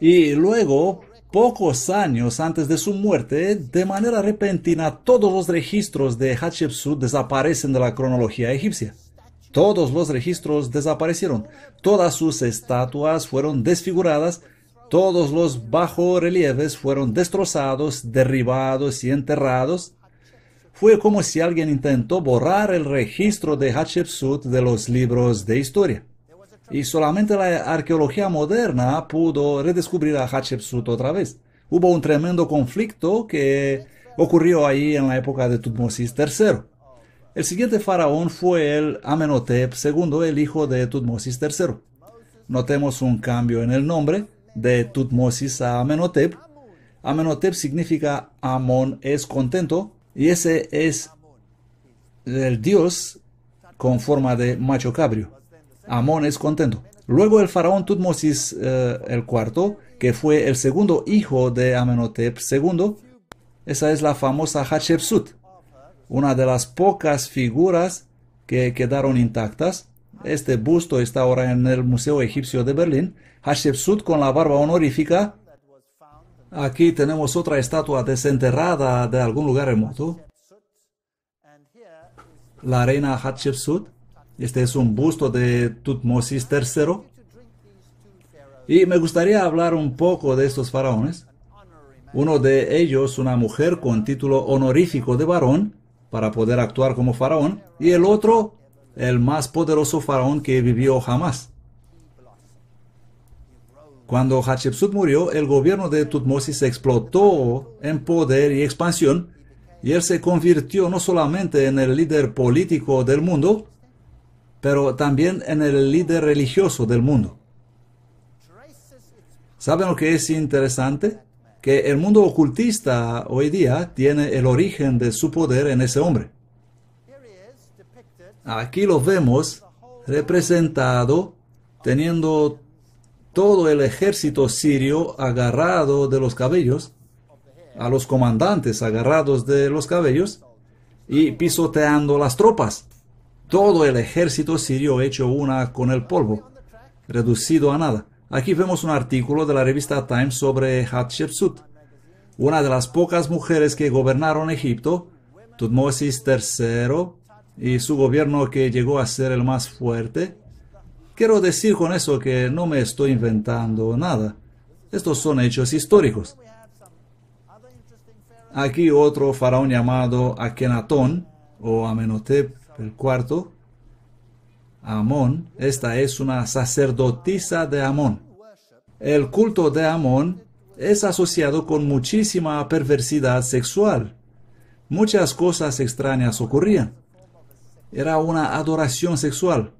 Y luego, pocos años antes de su muerte, de manera repentina todos los registros de Hatshepsut desaparecen de la cronología egipcia. Todos los registros desaparecieron, todas sus estatuas fueron desfiguradas, todos los bajorrelieves fueron destrozados, derribados y enterrados, fue como si alguien intentó borrar el registro de Hatshepsut de los libros de historia. Y solamente la arqueología moderna pudo redescubrir a Hatshepsut otra vez. Hubo un tremendo conflicto que ocurrió ahí en la época de Tutmosis III. El siguiente faraón fue el Amenhotep II, el hijo de Tutmosis III. Notemos un cambio en el nombre de Tutmosis a Amenhotep. Amenhotep significa Amón es contento y ese es el dios con forma de macho cabrio. Amón es contento. Luego el faraón Tutmosis IV, eh, que fue el segundo hijo de Amenhotep II, esa es la famosa Hatshepsut, una de las pocas figuras que quedaron intactas. Este busto está ahora en el Museo Egipcio de Berlín. Hatshepsut con la barba honorífica Aquí tenemos otra estatua desenterrada de algún lugar remoto. La reina Hatshepsut. Este es un busto de Tutmosis III. Y me gustaría hablar un poco de estos faraones. Uno de ellos, una mujer con título honorífico de varón, para poder actuar como faraón. Y el otro, el más poderoso faraón que vivió jamás. Cuando Hatshepsut murió, el gobierno de Tutmosis explotó en poder y expansión, y él se convirtió no solamente en el líder político del mundo, pero también en el líder religioso del mundo. ¿Saben lo que es interesante? Que el mundo ocultista hoy día tiene el origen de su poder en ese hombre. Aquí lo vemos representado teniendo todo el ejército sirio agarrado de los cabellos, a los comandantes agarrados de los cabellos y pisoteando las tropas. Todo el ejército sirio hecho una con el polvo, reducido a nada. Aquí vemos un artículo de la revista Time sobre Hatshepsut, una de las pocas mujeres que gobernaron Egipto, Tutmosis III y su gobierno que llegó a ser el más fuerte Quiero decir con eso que no me estoy inventando nada. Estos son hechos históricos. Aquí otro faraón llamado Akenatón o Amenhotep el cuarto, Amón. Esta es una sacerdotisa de Amón. El culto de Amón es asociado con muchísima perversidad sexual. Muchas cosas extrañas ocurrían. Era una adoración sexual.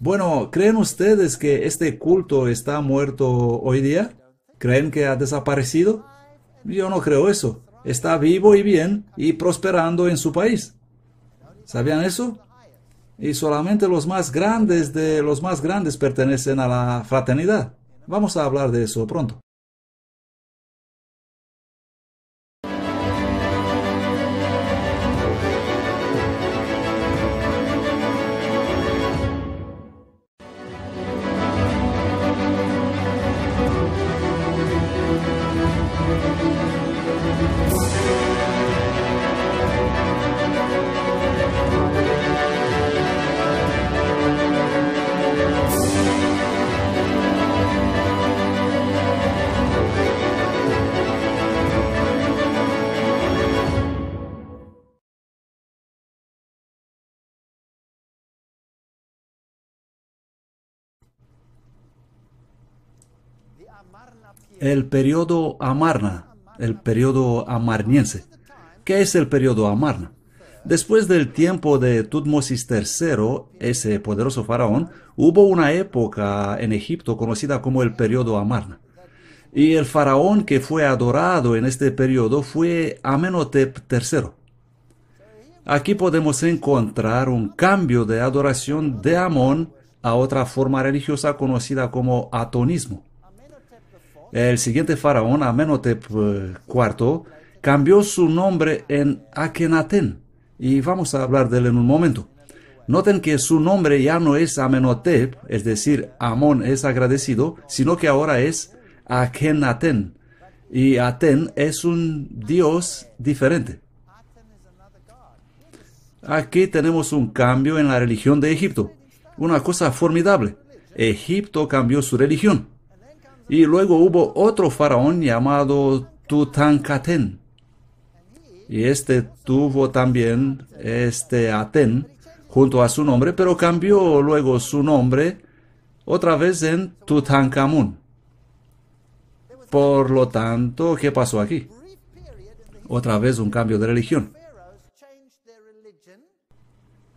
Bueno, ¿creen ustedes que este culto está muerto hoy día? ¿Creen que ha desaparecido? Yo no creo eso. Está vivo y bien y prosperando en su país. ¿Sabían eso? Y solamente los más grandes de los más grandes pertenecen a la fraternidad. Vamos a hablar de eso pronto. el periodo Amarna, el periodo amarniense. ¿Qué es el periodo Amarna? Después del tiempo de Tutmosis III, ese poderoso faraón, hubo una época en Egipto conocida como el periodo Amarna. Y el faraón que fue adorado en este periodo fue Amenhotep III. Aquí podemos encontrar un cambio de adoración de Amón a otra forma religiosa conocida como atonismo. El siguiente faraón, Amenhotep eh, IV, cambió su nombre en Akenaten, y vamos a hablar de él en un momento. Noten que su nombre ya no es Amenhotep, es decir, Amón es agradecido, sino que ahora es Akenaten, Y Aten es un dios diferente. Aquí tenemos un cambio en la religión de Egipto. Una cosa formidable. Egipto cambió su religión. Y luego hubo otro faraón llamado Tutankaten. Y este tuvo también este Aten junto a su nombre, pero cambió luego su nombre otra vez en Tutankamón. Por lo tanto, ¿qué pasó aquí? Otra vez un cambio de religión.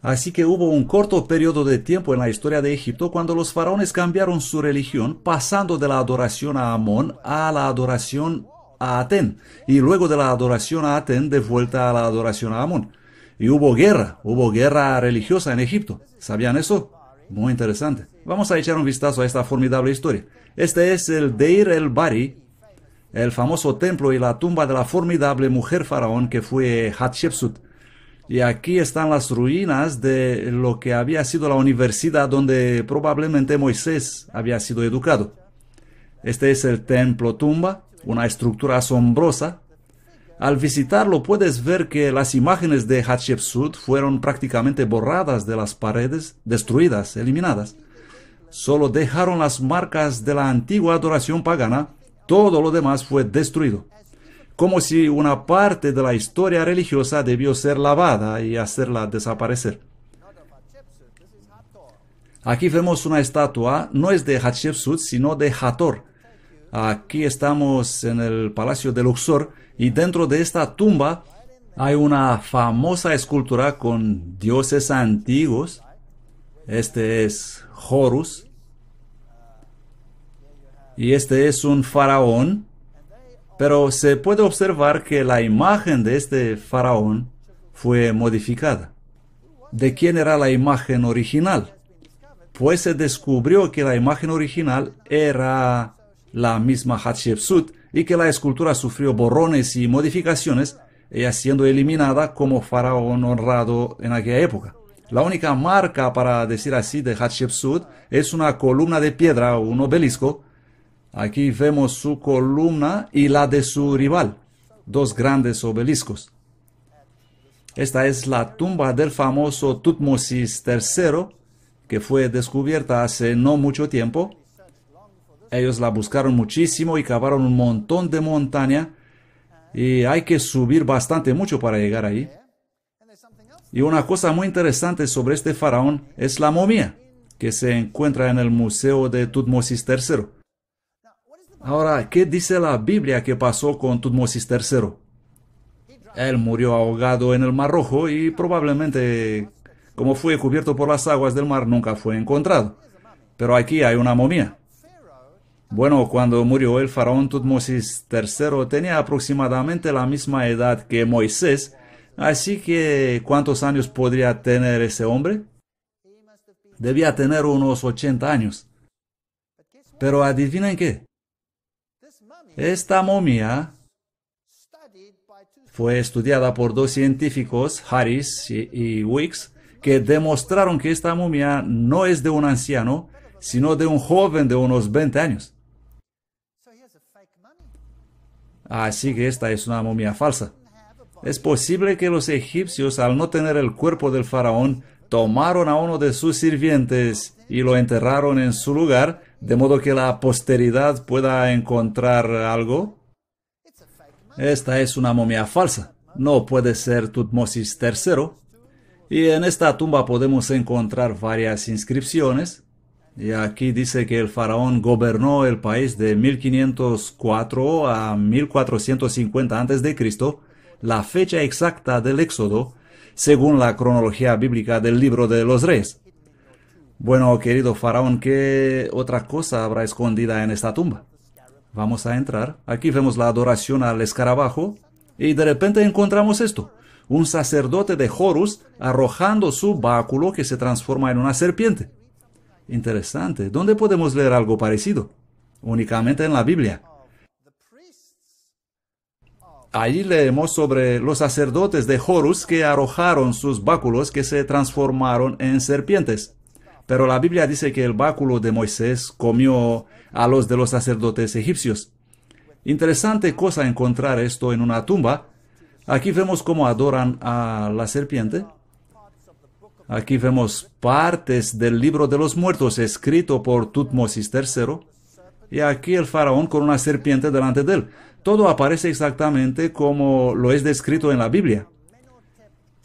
Así que hubo un corto periodo de tiempo en la historia de Egipto cuando los faraones cambiaron su religión, pasando de la adoración a Amón a la adoración a Aten, y luego de la adoración a Aten de vuelta a la adoración a Amón. Y hubo guerra, hubo guerra religiosa en Egipto. ¿Sabían eso? Muy interesante. Vamos a echar un vistazo a esta formidable historia. Este es el Deir el Bari, el famoso templo y la tumba de la formidable mujer faraón que fue Hatshepsut. Y aquí están las ruinas de lo que había sido la universidad donde probablemente Moisés había sido educado. Este es el templo tumba, una estructura asombrosa. Al visitarlo puedes ver que las imágenes de Hatshepsut fueron prácticamente borradas de las paredes, destruidas, eliminadas. Solo dejaron las marcas de la antigua adoración pagana, todo lo demás fue destruido como si una parte de la historia religiosa debió ser lavada y hacerla desaparecer. Aquí vemos una estatua, no es de Hatshepsut, sino de Hathor. Aquí estamos en el palacio de Luxor y dentro de esta tumba hay una famosa escultura con dioses antiguos. Este es Horus. Y este es un faraón pero se puede observar que la imagen de este faraón fue modificada. ¿De quién era la imagen original? Pues se descubrió que la imagen original era la misma Hatshepsut y que la escultura sufrió borrones y modificaciones, ella eh, siendo eliminada como faraón honrado en aquella época. La única marca, para decir así, de Hatshepsut es una columna de piedra, un obelisco, Aquí vemos su columna y la de su rival, dos grandes obeliscos. Esta es la tumba del famoso Tutmosis III, que fue descubierta hace no mucho tiempo. Ellos la buscaron muchísimo y cavaron un montón de montaña y hay que subir bastante mucho para llegar ahí. Y una cosa muy interesante sobre este faraón es la momia que se encuentra en el Museo de Tutmosis III. Ahora, ¿qué dice la Biblia que pasó con Tutmosis III? Él murió ahogado en el Mar Rojo y probablemente, como fue cubierto por las aguas del mar, nunca fue encontrado. Pero aquí hay una momia. Bueno, cuando murió el faraón Tutmosis III tenía aproximadamente la misma edad que Moisés, así que ¿cuántos años podría tener ese hombre? Debía tener unos 80 años. Pero adivinen qué, esta momia fue estudiada por dos científicos, Harris y, Wicks, que demostraron que esta momia no es de un anciano, sino de un joven de unos 20 años. Así que esta es una momia falsa. Es posible que los egipcios, al no tener el cuerpo del faraón, tomaron a uno de sus sirvientes y lo enterraron en su lugar de modo que la posteridad pueda encontrar algo. Esta es una momia falsa. No puede ser Tutmosis III. Y en esta tumba podemos encontrar varias inscripciones. Y aquí dice que el faraón gobernó el país de 1504 a 1450 a.C., la fecha exacta del éxodo, según la cronología bíblica del libro de los reyes. Bueno, querido faraón, ¿qué otra cosa habrá escondida en esta tumba? Vamos a entrar. Aquí vemos la adoración al escarabajo y de repente encontramos esto. Un sacerdote de Horus arrojando su báculo que se transforma en una serpiente. Interesante. ¿Dónde podemos leer algo parecido? Únicamente en la Biblia. Allí leemos sobre los sacerdotes de Horus que arrojaron sus báculos que se transformaron en serpientes. Pero la Biblia dice que el báculo de Moisés comió a los de los sacerdotes egipcios. Interesante cosa encontrar esto en una tumba. Aquí vemos cómo adoran a la serpiente. Aquí vemos partes del libro de los muertos escrito por Tutmosis III. Y aquí el faraón con una serpiente delante de él. Todo aparece exactamente como lo es descrito en la Biblia.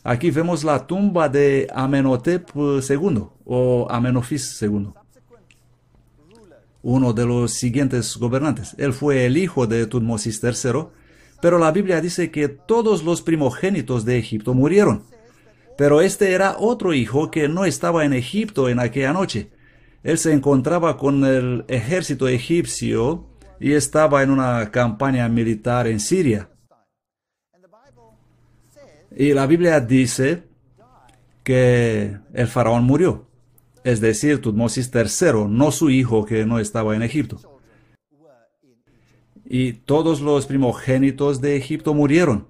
Aquí vemos la tumba de Amenhotep II eh, o Amenofis II, uno de los siguientes gobernantes. Él fue el hijo de Tutmosis III, pero la Biblia dice que todos los primogénitos de Egipto murieron. Pero este era otro hijo que no estaba en Egipto en aquella noche. Él se encontraba con el ejército egipcio y estaba en una campaña militar en Siria. Y la Biblia dice que el faraón murió, es decir, Tutmosis III, no su hijo que no estaba en Egipto. Y todos los primogénitos de Egipto murieron.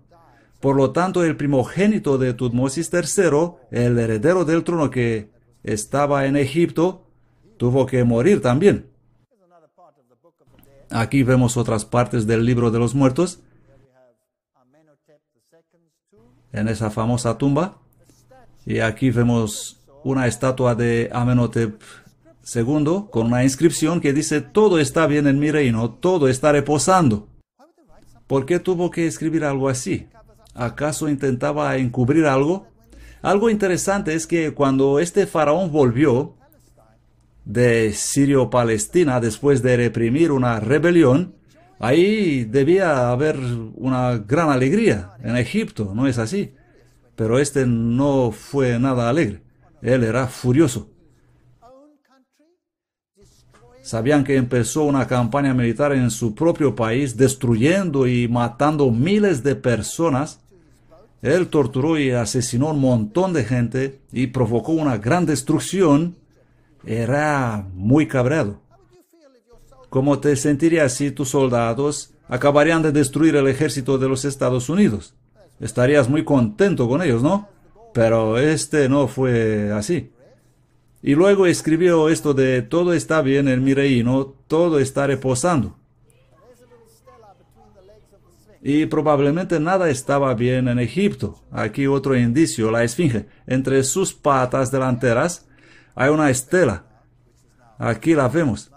Por lo tanto, el primogénito de Tutmosis III, el heredero del trono que estaba en Egipto, tuvo que morir también. Aquí vemos otras partes del libro de los muertos en esa famosa tumba. Y aquí vemos una estatua de Amenhotep II con una inscripción que dice, todo está bien en mi reino, todo está reposando. ¿Por qué tuvo que escribir algo así? ¿Acaso intentaba encubrir algo? Algo interesante es que cuando este faraón volvió de Sirio-Palestina después de reprimir una rebelión, Ahí debía haber una gran alegría en Egipto, ¿no es así? Pero este no fue nada alegre, él era furioso. Sabían que empezó una campaña militar en su propio país, destruyendo y matando miles de personas. Él torturó y asesinó un montón de gente y provocó una gran destrucción. Era muy cabreado. ¿Cómo te sentirías si tus soldados acabarían de destruir el ejército de los Estados Unidos? Estarías muy contento con ellos, ¿no? Pero este no fue así. Y luego escribió esto de todo está bien en mi reino, todo está reposando. Y probablemente nada estaba bien en Egipto. Aquí otro indicio, la esfinge. Entre sus patas delanteras hay una estela. Aquí la vemos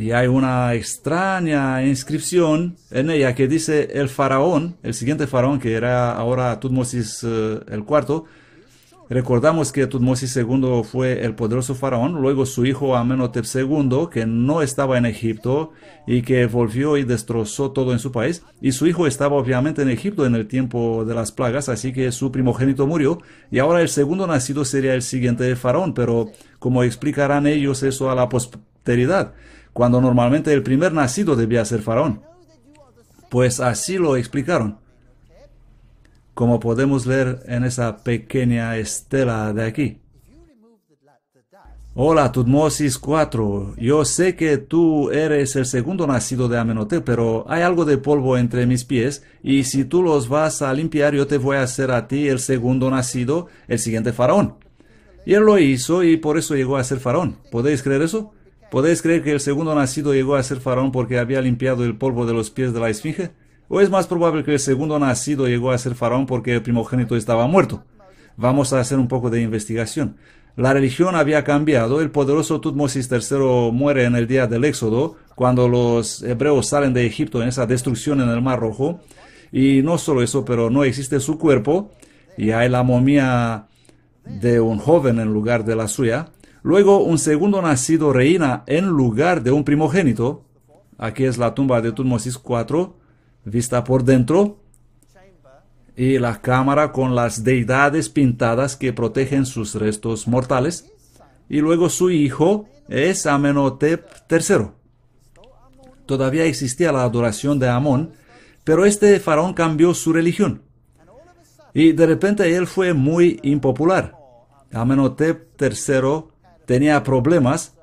y hay una extraña inscripción en ella que dice el faraón, el siguiente faraón que era ahora Tutmosis IV. Eh, el cuarto. Recordamos que Tutmosis II fue el poderoso faraón, luego su hijo Amenhotep II, que no estaba en Egipto y que volvió y destrozó todo en su país, y su hijo estaba obviamente en Egipto en el tiempo de las plagas, así que su primogénito murió, y ahora el segundo nacido sería el siguiente faraón, pero como explicarán ellos eso a la posteridad? cuando normalmente el primer nacido debía ser faraón. Pues así lo explicaron. Como podemos leer en esa pequeña estela de aquí. Hola, Tutmosis 4. Yo sé que tú eres el segundo nacido de Amenhotep, pero hay algo de polvo entre mis pies, y si tú los vas a limpiar, yo te voy a hacer a ti el segundo nacido, el siguiente faraón. Y él lo hizo y por eso llegó a ser faraón. ¿Podéis creer eso? ¿Podéis creer que el segundo nacido llegó a ser faraón porque había limpiado el polvo de los pies de la esfinge? ¿O es más probable que el segundo nacido llegó a ser faraón porque el primogénito estaba muerto? Vamos a hacer un poco de investigación. La religión había cambiado. El poderoso Tutmosis III muere en el día del Éxodo, cuando los hebreos salen de Egipto en esa destrucción en el Mar Rojo. Y no solo eso, pero no existe su cuerpo y hay la momia de un joven en lugar de la suya. Luego un segundo nacido reina en lugar de un primogénito. Aquí es la tumba de Tutmosis IV, vista por dentro. Y la cámara con las deidades pintadas que protegen sus restos mortales. Y luego su hijo es Amenhotep III. Todavía existía la adoración de Amón, pero este faraón cambió su religión. Y de repente él fue muy impopular. Amenhotep III tenía problemas,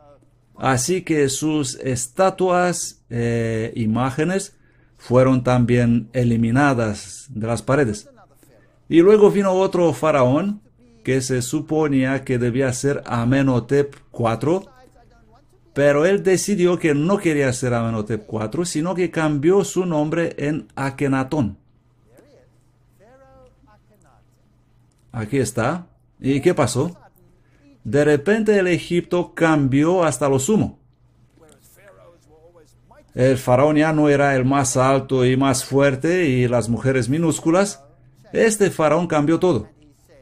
así que sus estatuas, e imágenes, fueron también eliminadas de las paredes. Y luego vino otro faraón que se suponía que debía ser Amenhotep IV, pero él decidió que no quería ser Amenhotep IV, sino que cambió su nombre en Akenatón. Aquí está. ¿Y qué pasó? de repente el Egipto cambió hasta lo sumo. El faraón ya no era el más alto y más fuerte y las mujeres minúsculas. Este faraón cambió todo.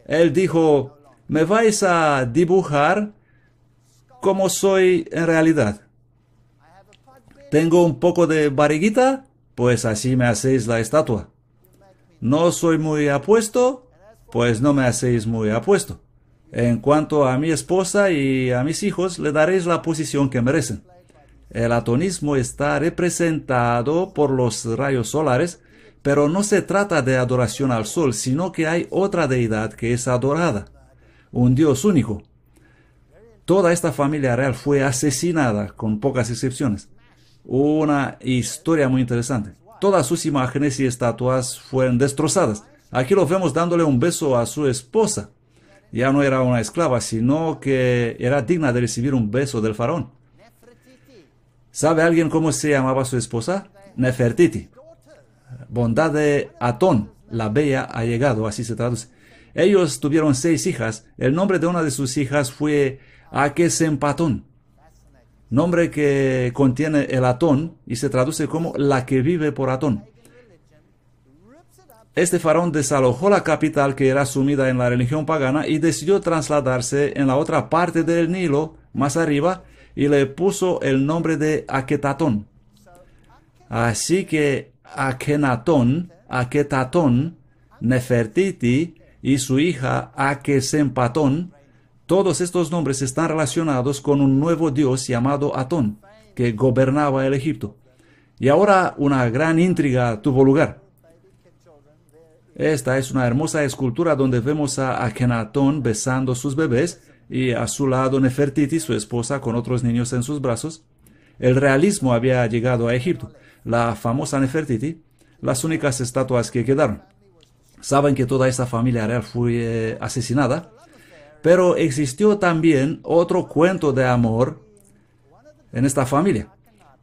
Él dijo, me vais a dibujar como soy en realidad. Tengo un poco de barriguita, pues así me hacéis la estatua. No soy muy apuesto, pues no me hacéis muy apuesto. En cuanto a mi esposa y a mis hijos, le daréis la posición que merecen. El atonismo está representado por los rayos solares, pero no se trata de adoración al sol, sino que hay otra deidad que es adorada, un Dios único. Toda esta familia real fue asesinada, con pocas excepciones. Una historia muy interesante. Todas sus imágenes y estatuas fueron destrozadas. Aquí lo vemos dándole un beso a su esposa ya no era una esclava, sino que era digna de recibir un beso del faraón. ¿Sabe alguien cómo se llamaba su esposa? Nefertiti. Bondad de Atón, la bella ha llegado, así se traduce. Ellos tuvieron seis hijas. El nombre de una de sus hijas fue Akesempatón, nombre que contiene el Atón y se traduce como la que vive por Atón. Este faraón desalojó la capital que era sumida en la religión pagana y decidió trasladarse en la otra parte del Nilo, más arriba, y le puso el nombre de Aquetatón. Así que Akenatón, Aquetatón, Nefertiti y su hija Akesempatón, todos estos nombres están relacionados con un nuevo dios llamado Atón, que gobernaba el Egipto. Y ahora una gran intriga tuvo lugar. Esta es una hermosa escultura donde vemos a Akenatón besando sus bebés y a su lado Nefertiti, su esposa, con otros niños en sus brazos. El realismo había llegado a Egipto. La famosa Nefertiti, las únicas estatuas que quedaron. Saben que toda esta familia real fue eh, asesinada, pero existió también otro cuento de amor en esta familia.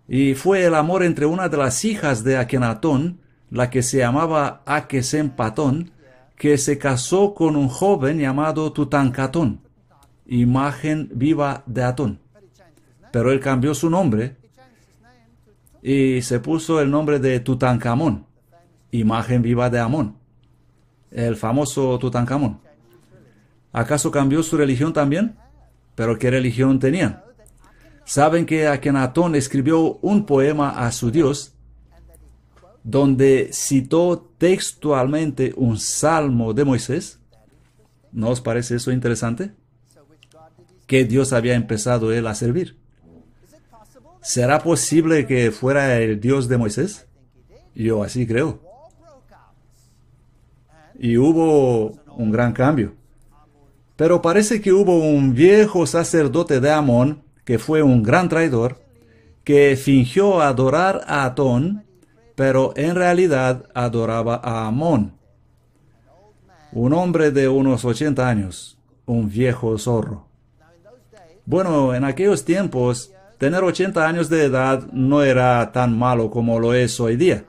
Y fue el amor entre una de las hijas de Akenatón la que se llamaba Patón, que se casó con un joven llamado Tutankatón, imagen viva de Atón. Pero él cambió su nombre y se puso el nombre de Tutankamón, imagen viva de Amón, el famoso Tutankamón. ¿Acaso cambió su religión también? ¿Pero qué religión tenían? Saben que Akenatón escribió un poema a su dios donde citó textualmente un salmo de Moisés. ¿No os parece eso interesante? Que Dios había empezado él a servir. ¿Será posible que fuera el Dios de Moisés? Yo así creo. Y hubo un gran cambio. Pero parece que hubo un viejo sacerdote de Amón, que fue un gran traidor, que fingió adorar a Atón pero en realidad adoraba a Amón, un hombre de unos 80 años, un viejo zorro. Bueno, en aquellos tiempos, tener 80 años de edad no era tan malo como lo es hoy día.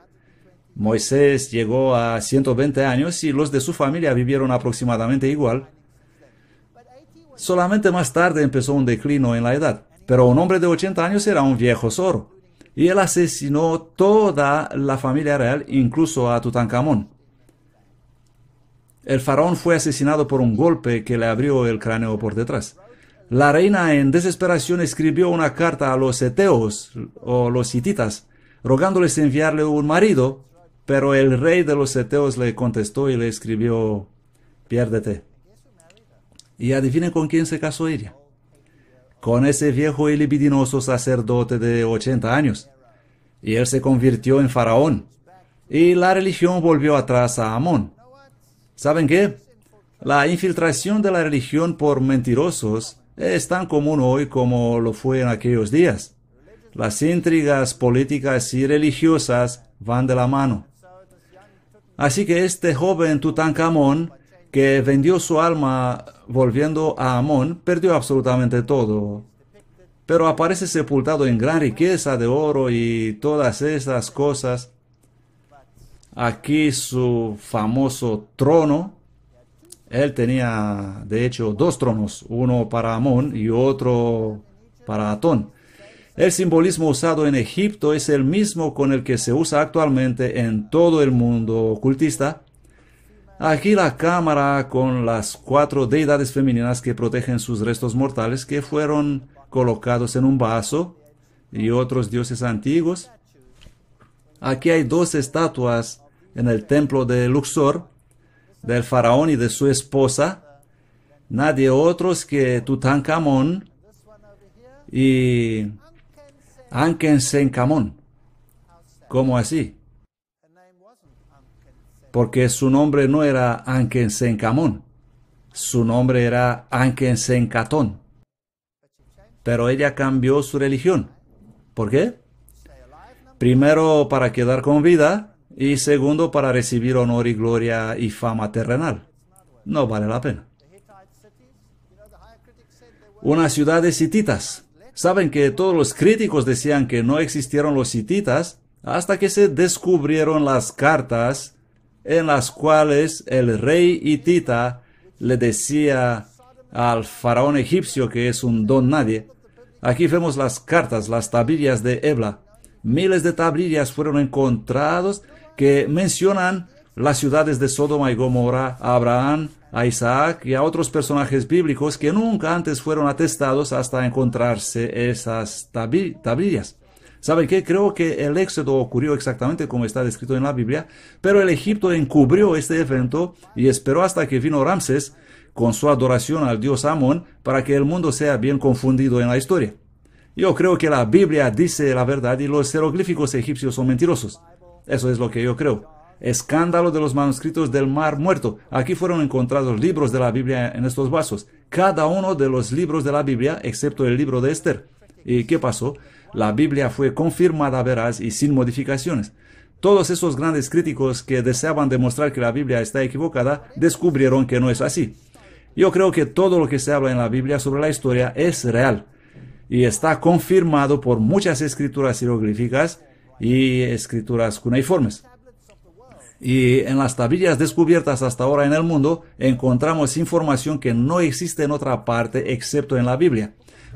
Moisés llegó a 120 años y los de su familia vivieron aproximadamente igual. Solamente más tarde empezó un declino en la edad, pero un hombre de 80 años era un viejo zorro y él asesinó toda la familia real, incluso a Tutankamón. El faraón fue asesinado por un golpe que le abrió el cráneo por detrás. La reina en desesperación escribió una carta a los eteos o los hititas, rogándoles enviarle un marido, pero el rey de los eteos le contestó y le escribió, piérdete. Y adivinen con quién se casó ella con ese viejo y libidinoso sacerdote de 80 años. Y él se convirtió en faraón. Y la religión volvió atrás a Amón. ¿Saben qué? La infiltración de la religión por mentirosos es tan común hoy como lo fue en aquellos días. Las intrigas políticas y religiosas van de la mano. Así que este joven Tutankamón que vendió su alma volviendo a Amón, perdió absolutamente todo. Pero aparece sepultado en gran riqueza de oro y todas esas cosas. Aquí su famoso trono. Él tenía, de hecho, dos tronos, uno para Amón y otro para Atón. El simbolismo usado en Egipto es el mismo con el que se usa actualmente en todo el mundo ocultista Aquí la cámara con las cuatro deidades femeninas que protegen sus restos mortales que fueron colocados en un vaso y otros dioses antiguos. Aquí hay dos estatuas en el templo de Luxor del faraón y de su esposa. Nadie otros que Tutankamón y Senkamón. ¿Cómo así? porque su nombre no era Camón, su nombre era Catón. Pero ella cambió su religión. ¿Por qué? Primero, para quedar con vida y segundo, para recibir honor y gloria y fama terrenal. No vale la pena. Una ciudad de hititas. Saben que todos los críticos decían que no existieron los hititas hasta que se descubrieron las cartas en las cuales el rey hitita le decía al faraón egipcio que es un don nadie. Aquí vemos las cartas, las tablillas de Ebla. Miles de tablillas fueron encontrados que mencionan las ciudades de Sodoma y Gomorra, Abraham, a Isaac y a otros personajes bíblicos que nunca antes fueron atestados hasta encontrarse esas tablillas. ¿Saben qué? Creo que el éxodo ocurrió exactamente como está descrito en la Biblia, pero el Egipto encubrió este evento y esperó hasta que vino Ramses con su adoración al dios Amón para que el mundo sea bien confundido en la historia. Yo creo que la Biblia dice la verdad y los jeroglíficos egipcios son mentirosos. Eso es lo que yo creo. Escándalo de los manuscritos del Mar Muerto. Aquí fueron encontrados libros de la Biblia en estos vasos. Cada uno de los libros de la Biblia, excepto el libro de Esther. ¿Y qué pasó? la Biblia fue confirmada veraz y sin modificaciones. Todos esos grandes críticos que deseaban demostrar que la Biblia está equivocada descubrieron que no es así. Yo creo que todo lo que se habla en la Biblia sobre la historia es real y está confirmado por muchas escrituras hieroglíficas y escrituras cuneiformes. Y en las tablillas descubiertas hasta ahora en el mundo encontramos información que no existe en otra parte excepto en la Biblia.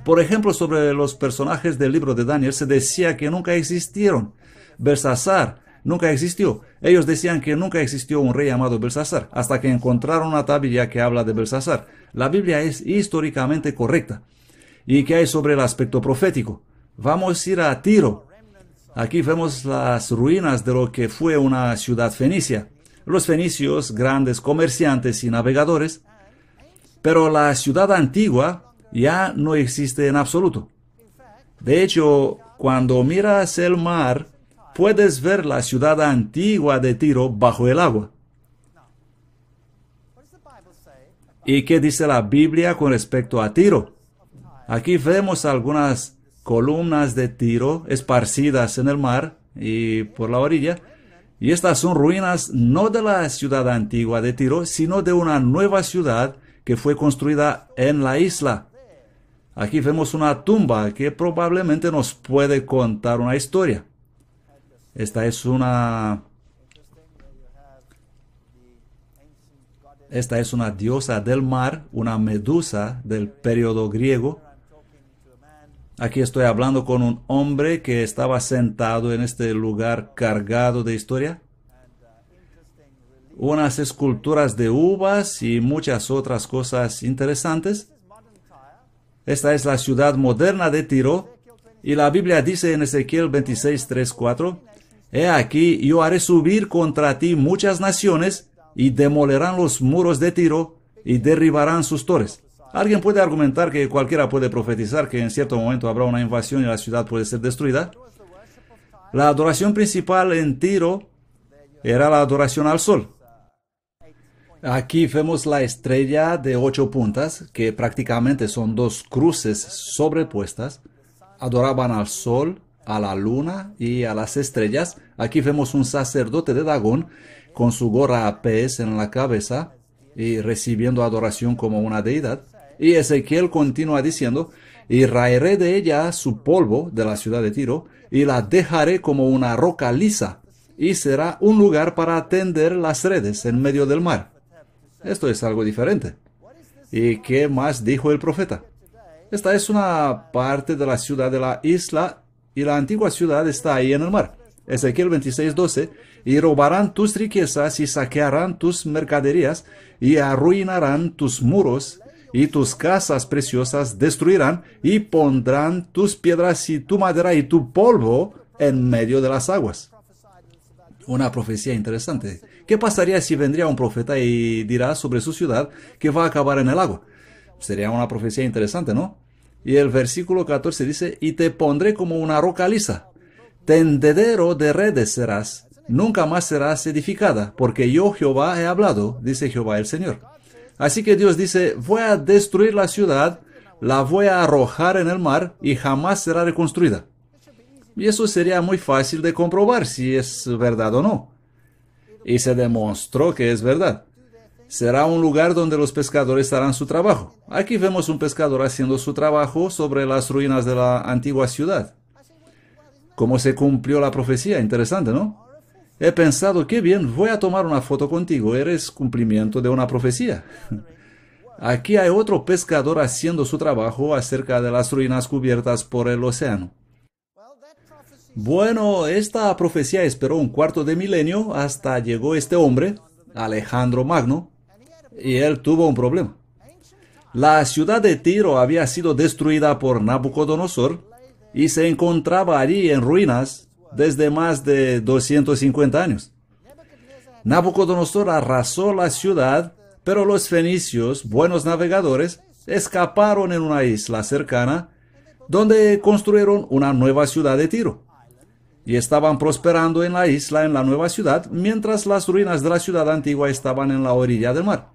Por ejemplo, sobre los personajes del libro de Daniel se decía que nunca existieron. Belsasar nunca existió. Ellos decían que nunca existió un rey llamado Belsasar, hasta que encontraron una tablilla que habla de Belsasar. La Biblia es históricamente correcta. ¿Y qué hay sobre el aspecto profético? Vamos a ir a Tiro. Aquí vemos las ruinas de lo que fue una ciudad fenicia. Los fenicios, grandes comerciantes y navegadores. Pero la ciudad antigua ya no existe en absoluto. De hecho, cuando miras el mar, puedes ver la ciudad antigua de Tiro bajo el agua. ¿Y qué dice la Biblia con respecto a Tiro? Aquí vemos algunas columnas de Tiro esparcidas en el mar y por la orilla. Y estas son ruinas no de la ciudad antigua de Tiro, sino de una nueva ciudad que fue construida en la isla, Aquí vemos una tumba que probablemente nos puede contar una historia. Esta es una... Esta es una diosa del mar, una medusa del periodo griego. Aquí estoy hablando con un hombre que estaba sentado en este lugar cargado de historia. Unas esculturas de uvas y muchas otras cosas interesantes. Esta es la ciudad moderna de Tiro. Y la Biblia dice en Ezequiel 26, 3, 4, He aquí, yo haré subir contra ti muchas naciones y demolerán los muros de Tiro y derribarán sus torres. Alguien puede argumentar que cualquiera puede profetizar que en cierto momento habrá una invasión y la ciudad puede ser destruida. La adoración principal en Tiro era la adoración al sol. Aquí vemos la estrella de ocho puntas, que prácticamente son dos cruces sobrepuestas. Adoraban al sol, a la luna y a las estrellas. Aquí vemos un sacerdote de Dagón con su gorra a pez en la cabeza y recibiendo adoración como una deidad. Y Ezequiel continúa diciendo, y raeré de ella su polvo de la ciudad de Tiro, y la dejaré como una roca lisa, y será un lugar para atender las redes en medio del mar. Esto es algo diferente. ¿Y qué más dijo el profeta? Esta es una parte de la ciudad de la isla y la antigua ciudad está ahí en el mar. Ezequiel 26:12, y robarán tus riquezas y saquearán tus mercaderías y arruinarán tus muros y tus casas preciosas destruirán y pondrán tus piedras y tu madera y tu polvo en medio de las aguas. Una profecía interesante ¿Qué pasaría si vendría un profeta y dirá sobre su ciudad que va a acabar en el lago? Sería una profecía interesante, ¿no? Y el versículo 14 dice, y te pondré como una roca lisa, tendedero de redes serás, nunca más serás edificada, porque yo Jehová he hablado, dice Jehová el Señor. Así que Dios dice, voy a destruir la ciudad, la voy a arrojar en el mar y jamás será reconstruida. Y eso sería muy fácil de comprobar si es verdad o no y se demostró que es verdad. Será un lugar donde los pescadores harán su trabajo. Aquí vemos un pescador haciendo su trabajo sobre las ruinas de la antigua ciudad. ¿Cómo se cumplió la profecía? Interesante, ¿no? He pensado, qué bien, voy a tomar una foto contigo. Eres cumplimiento de una profecía. Aquí hay otro pescador haciendo su trabajo acerca de las ruinas cubiertas por el océano. Bueno, esta profecía esperó un cuarto de milenio hasta llegó este hombre, Alejandro Magno, y él tuvo un problema. La ciudad de Tiro había sido destruida por Nabucodonosor y se encontraba allí en ruinas desde más de 250 años. Nabucodonosor arrasó la ciudad, pero los fenicios, buenos navegadores, escaparon en una isla cercana donde construyeron una nueva ciudad de Tiro y estaban prosperando en la isla, en la nueva ciudad, mientras las ruinas de la ciudad antigua estaban en la orilla del mar.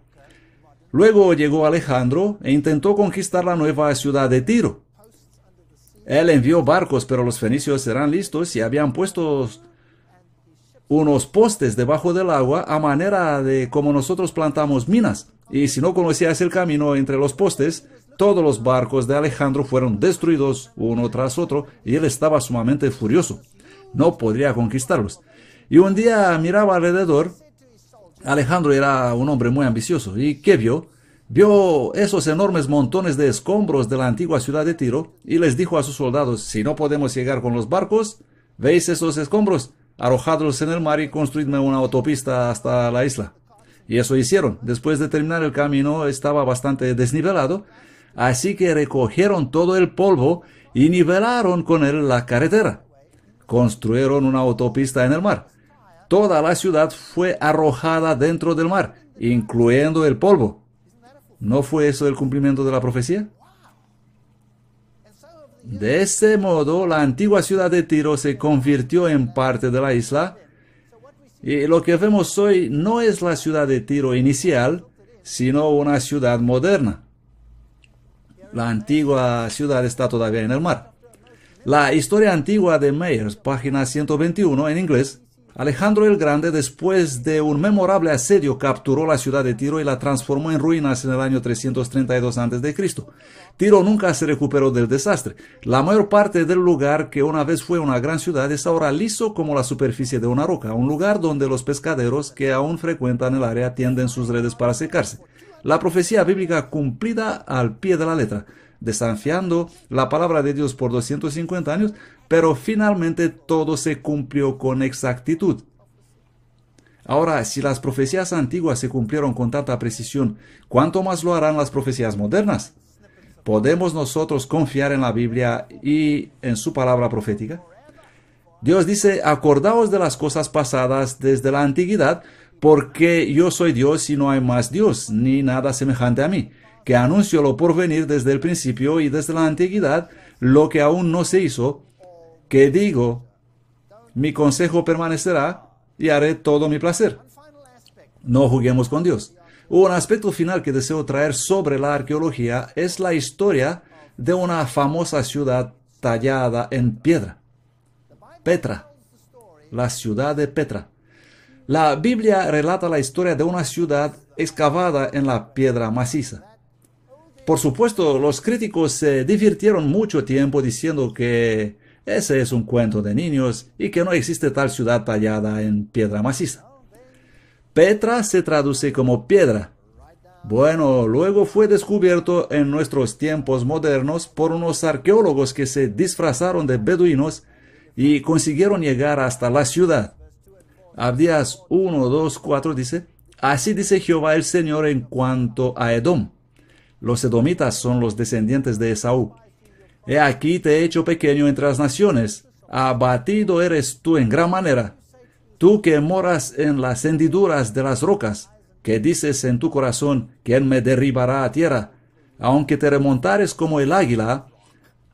Luego llegó Alejandro e intentó conquistar la nueva ciudad de Tiro. Él envió barcos, pero los fenicios eran listos y habían puesto unos postes debajo del agua a manera de como nosotros plantamos minas. Y si no conocías el camino entre los postes, todos los barcos de Alejandro fueron destruidos uno tras otro y él estaba sumamente furioso no podría conquistarlos. Y un día miraba alrededor, Alejandro era un hombre muy ambicioso, ¿y qué vio? Vio esos enormes montones de escombros de la antigua ciudad de Tiro y les dijo a sus soldados, si no podemos llegar con los barcos, ¿veis esos escombros? Arrojadlos en el mar y construidme una autopista hasta la isla. Y eso hicieron. Después de terminar el camino estaba bastante desnivelado, así que recogieron todo el polvo y nivelaron con él la carretera construyeron una autopista en el mar. Toda la ciudad fue arrojada dentro del mar, incluyendo el polvo. ¿No fue eso el cumplimiento de la profecía? De ese modo, la antigua ciudad de Tiro se convirtió en parte de la isla. Y lo que vemos hoy no es la ciudad de Tiro inicial, sino una ciudad moderna. La antigua ciudad está todavía en el mar. La historia antigua de Meyers, página 121 en inglés, Alejandro el Grande, después de un memorable asedio, capturó la ciudad de Tiro y la transformó en ruinas en el año 332 a.C. Tiro nunca se recuperó del desastre. La mayor parte del lugar, que una vez fue una gran ciudad, es ahora liso como la superficie de una roca, un lugar donde los pescaderos que aún frecuentan el área tienden sus redes para secarse. La profecía bíblica cumplida al pie de la letra desafiando la palabra de Dios por 250 años, pero finalmente todo se cumplió con exactitud. Ahora, si las profecías antiguas se cumplieron con tanta precisión, ¿cuánto más lo harán las profecías modernas? ¿Podemos nosotros confiar en la Biblia y en su palabra profética? Dios dice, acordaos de las cosas pasadas desde la antigüedad, porque yo soy Dios y no hay más Dios, ni nada semejante a mí que anunció lo venir desde el principio y desde la antigüedad, lo que aún no se hizo, que digo, mi consejo permanecerá y haré todo mi placer. No juguemos con Dios. Un aspecto final que deseo traer sobre la arqueología es la historia de una famosa ciudad tallada en piedra. Petra, la ciudad de Petra. La Biblia relata la historia de una ciudad excavada en la piedra maciza. Por supuesto, los críticos se divirtieron mucho tiempo diciendo que ese es un cuento de niños y que no existe tal ciudad tallada en piedra maciza. Petra se traduce como piedra. Bueno, luego fue descubierto en nuestros tiempos modernos por unos arqueólogos que se disfrazaron de beduinos y consiguieron llegar hasta la ciudad. Abdias 1, 2, 4 dice, Así dice Jehová el Señor en cuanto a Edom los edomitas son los descendientes de Esaú. He aquí te he hecho pequeño entre las naciones, abatido eres tú en gran manera. Tú que moras en las hendiduras de las rocas, que dices en tu corazón, ¿quién me derribará a tierra? Aunque te remontares como el águila,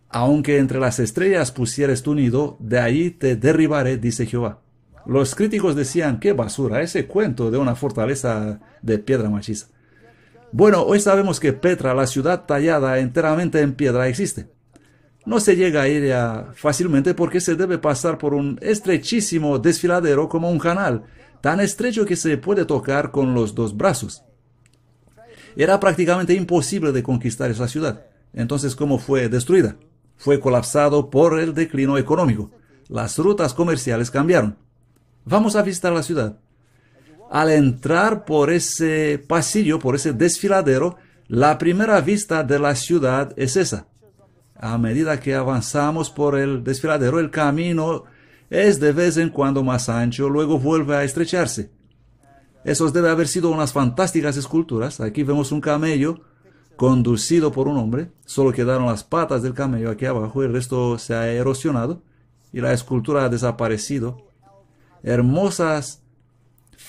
aunque entre las estrellas pusieres tu nido, de ahí te derribaré, dice Jehová. Los críticos decían, qué basura, ese cuento de una fortaleza de piedra machiza. Bueno, hoy sabemos que Petra, la ciudad tallada enteramente en piedra, existe. No se llega a ella fácilmente porque se debe pasar por un estrechísimo desfiladero como un canal, tan estrecho que se puede tocar con los dos brazos. Era prácticamente imposible de conquistar esa ciudad. Entonces, ¿cómo fue destruida? Fue colapsado por el declino económico. Las rutas comerciales cambiaron. Vamos a visitar la ciudad al entrar por ese pasillo, por ese desfiladero, la primera vista de la ciudad es esa. A medida que avanzamos por el desfiladero, el camino es de vez en cuando más ancho, luego vuelve a estrecharse. Esos debe haber sido unas fantásticas esculturas. Aquí vemos un camello conducido por un hombre. Solo quedaron las patas del camello aquí abajo, el resto se ha erosionado y la escultura ha desaparecido. Hermosas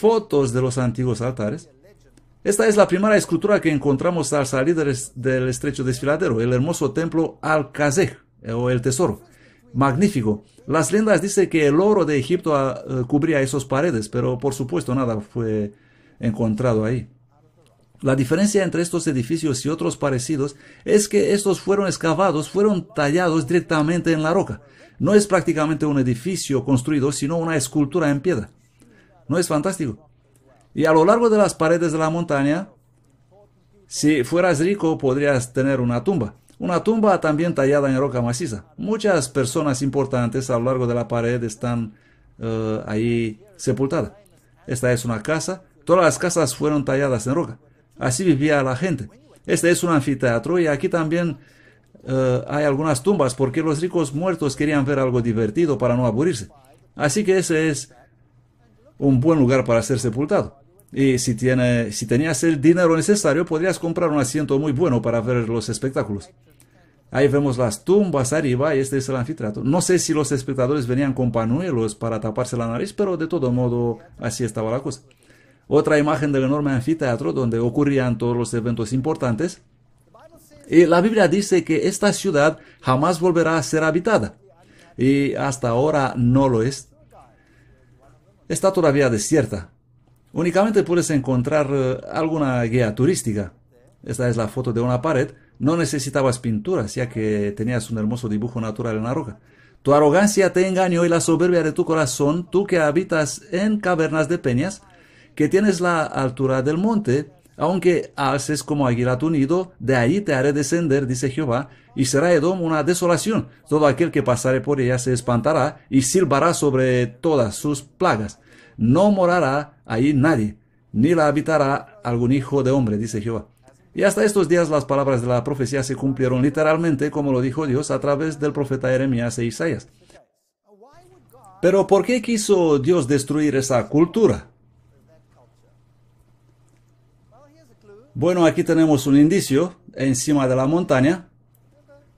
fotos de los antiguos altares. Esta es la primera escultura que encontramos al salir del estrecho desfiladero, el hermoso templo al eh, o el tesoro. Magnífico. Las lendas dicen que el oro de Egipto ah, eh, cubría esas paredes, pero por supuesto nada fue encontrado ahí. La diferencia entre estos edificios y otros parecidos es que estos fueron excavados, fueron tallados directamente en la roca. No es prácticamente un edificio construido, sino una escultura en piedra. ¿No es fantástico? Y a lo largo de las paredes de la montaña, si fueras rico podrías tener una tumba. Una tumba también tallada en roca maciza. Muchas personas importantes a lo largo de la pared están eh, ahí sepultadas. Esta es una casa. Todas las casas fueron talladas en roca. Así vivía la gente. Este es un anfiteatro y aquí también eh, hay algunas tumbas porque los ricos muertos querían ver algo divertido para no aburrirse. Así que ese es un buen lugar para ser sepultado. Y si, tiene, si tenías el dinero necesario, podrías comprar un asiento muy bueno para ver los espectáculos. Ahí vemos las tumbas arriba, y este es el anfiteatro. No sé si los espectadores venían con panuelos para taparse la nariz, pero de todo modo así estaba la cosa. Otra imagen del enorme anfiteatro donde ocurrían todos los eventos importantes. Y la Biblia dice que esta ciudad jamás volverá a ser habitada. Y hasta ahora no lo es está todavía desierta. Únicamente puedes encontrar eh, alguna guía turística. Esta es la foto de una pared. No necesitabas pinturas, ya que tenías un hermoso dibujo natural en la roca. Tu arrogancia te engañó y la soberbia de tu corazón, tú que habitas en cavernas de peñas, que tienes la altura del monte, aunque haces como águila tu nido, de ahí te haré descender, dice Jehová, y será Edom una desolación. Todo aquel que pasare por ella se espantará y silbará sobre todas sus plagas. No morará ahí nadie, ni la habitará algún hijo de hombre, dice Jehová. Y hasta estos días las palabras de la profecía se cumplieron literalmente como lo dijo Dios a través del profeta Jeremías e Isaías. Pero ¿por qué quiso Dios destruir esa cultura? Bueno, aquí tenemos un indicio encima de la montaña,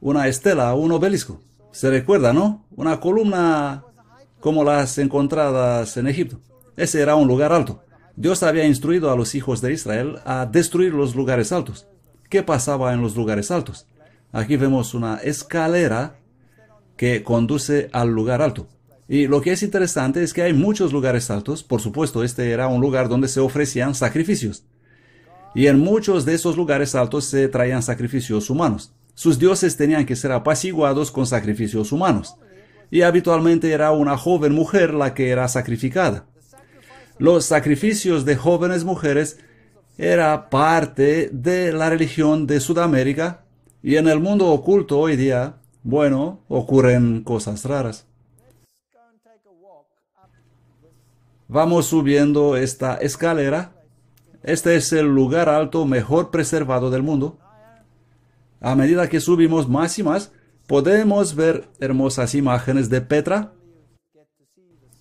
una estela, un obelisco. Se recuerda, ¿no? Una columna como las encontradas en Egipto. Ese era un lugar alto. Dios había instruido a los hijos de Israel a destruir los lugares altos. ¿Qué pasaba en los lugares altos? Aquí vemos una escalera que conduce al lugar alto. Y lo que es interesante es que hay muchos lugares altos. Por supuesto, este era un lugar donde se ofrecían sacrificios y en muchos de esos lugares altos se traían sacrificios humanos. Sus dioses tenían que ser apaciguados con sacrificios humanos, y habitualmente era una joven mujer la que era sacrificada. Los sacrificios de jóvenes mujeres era parte de la religión de Sudamérica y en el mundo oculto hoy día, bueno, ocurren cosas raras. Vamos subiendo esta escalera este es el lugar alto mejor preservado del mundo. A medida que subimos más y más, podemos ver hermosas imágenes de Petra.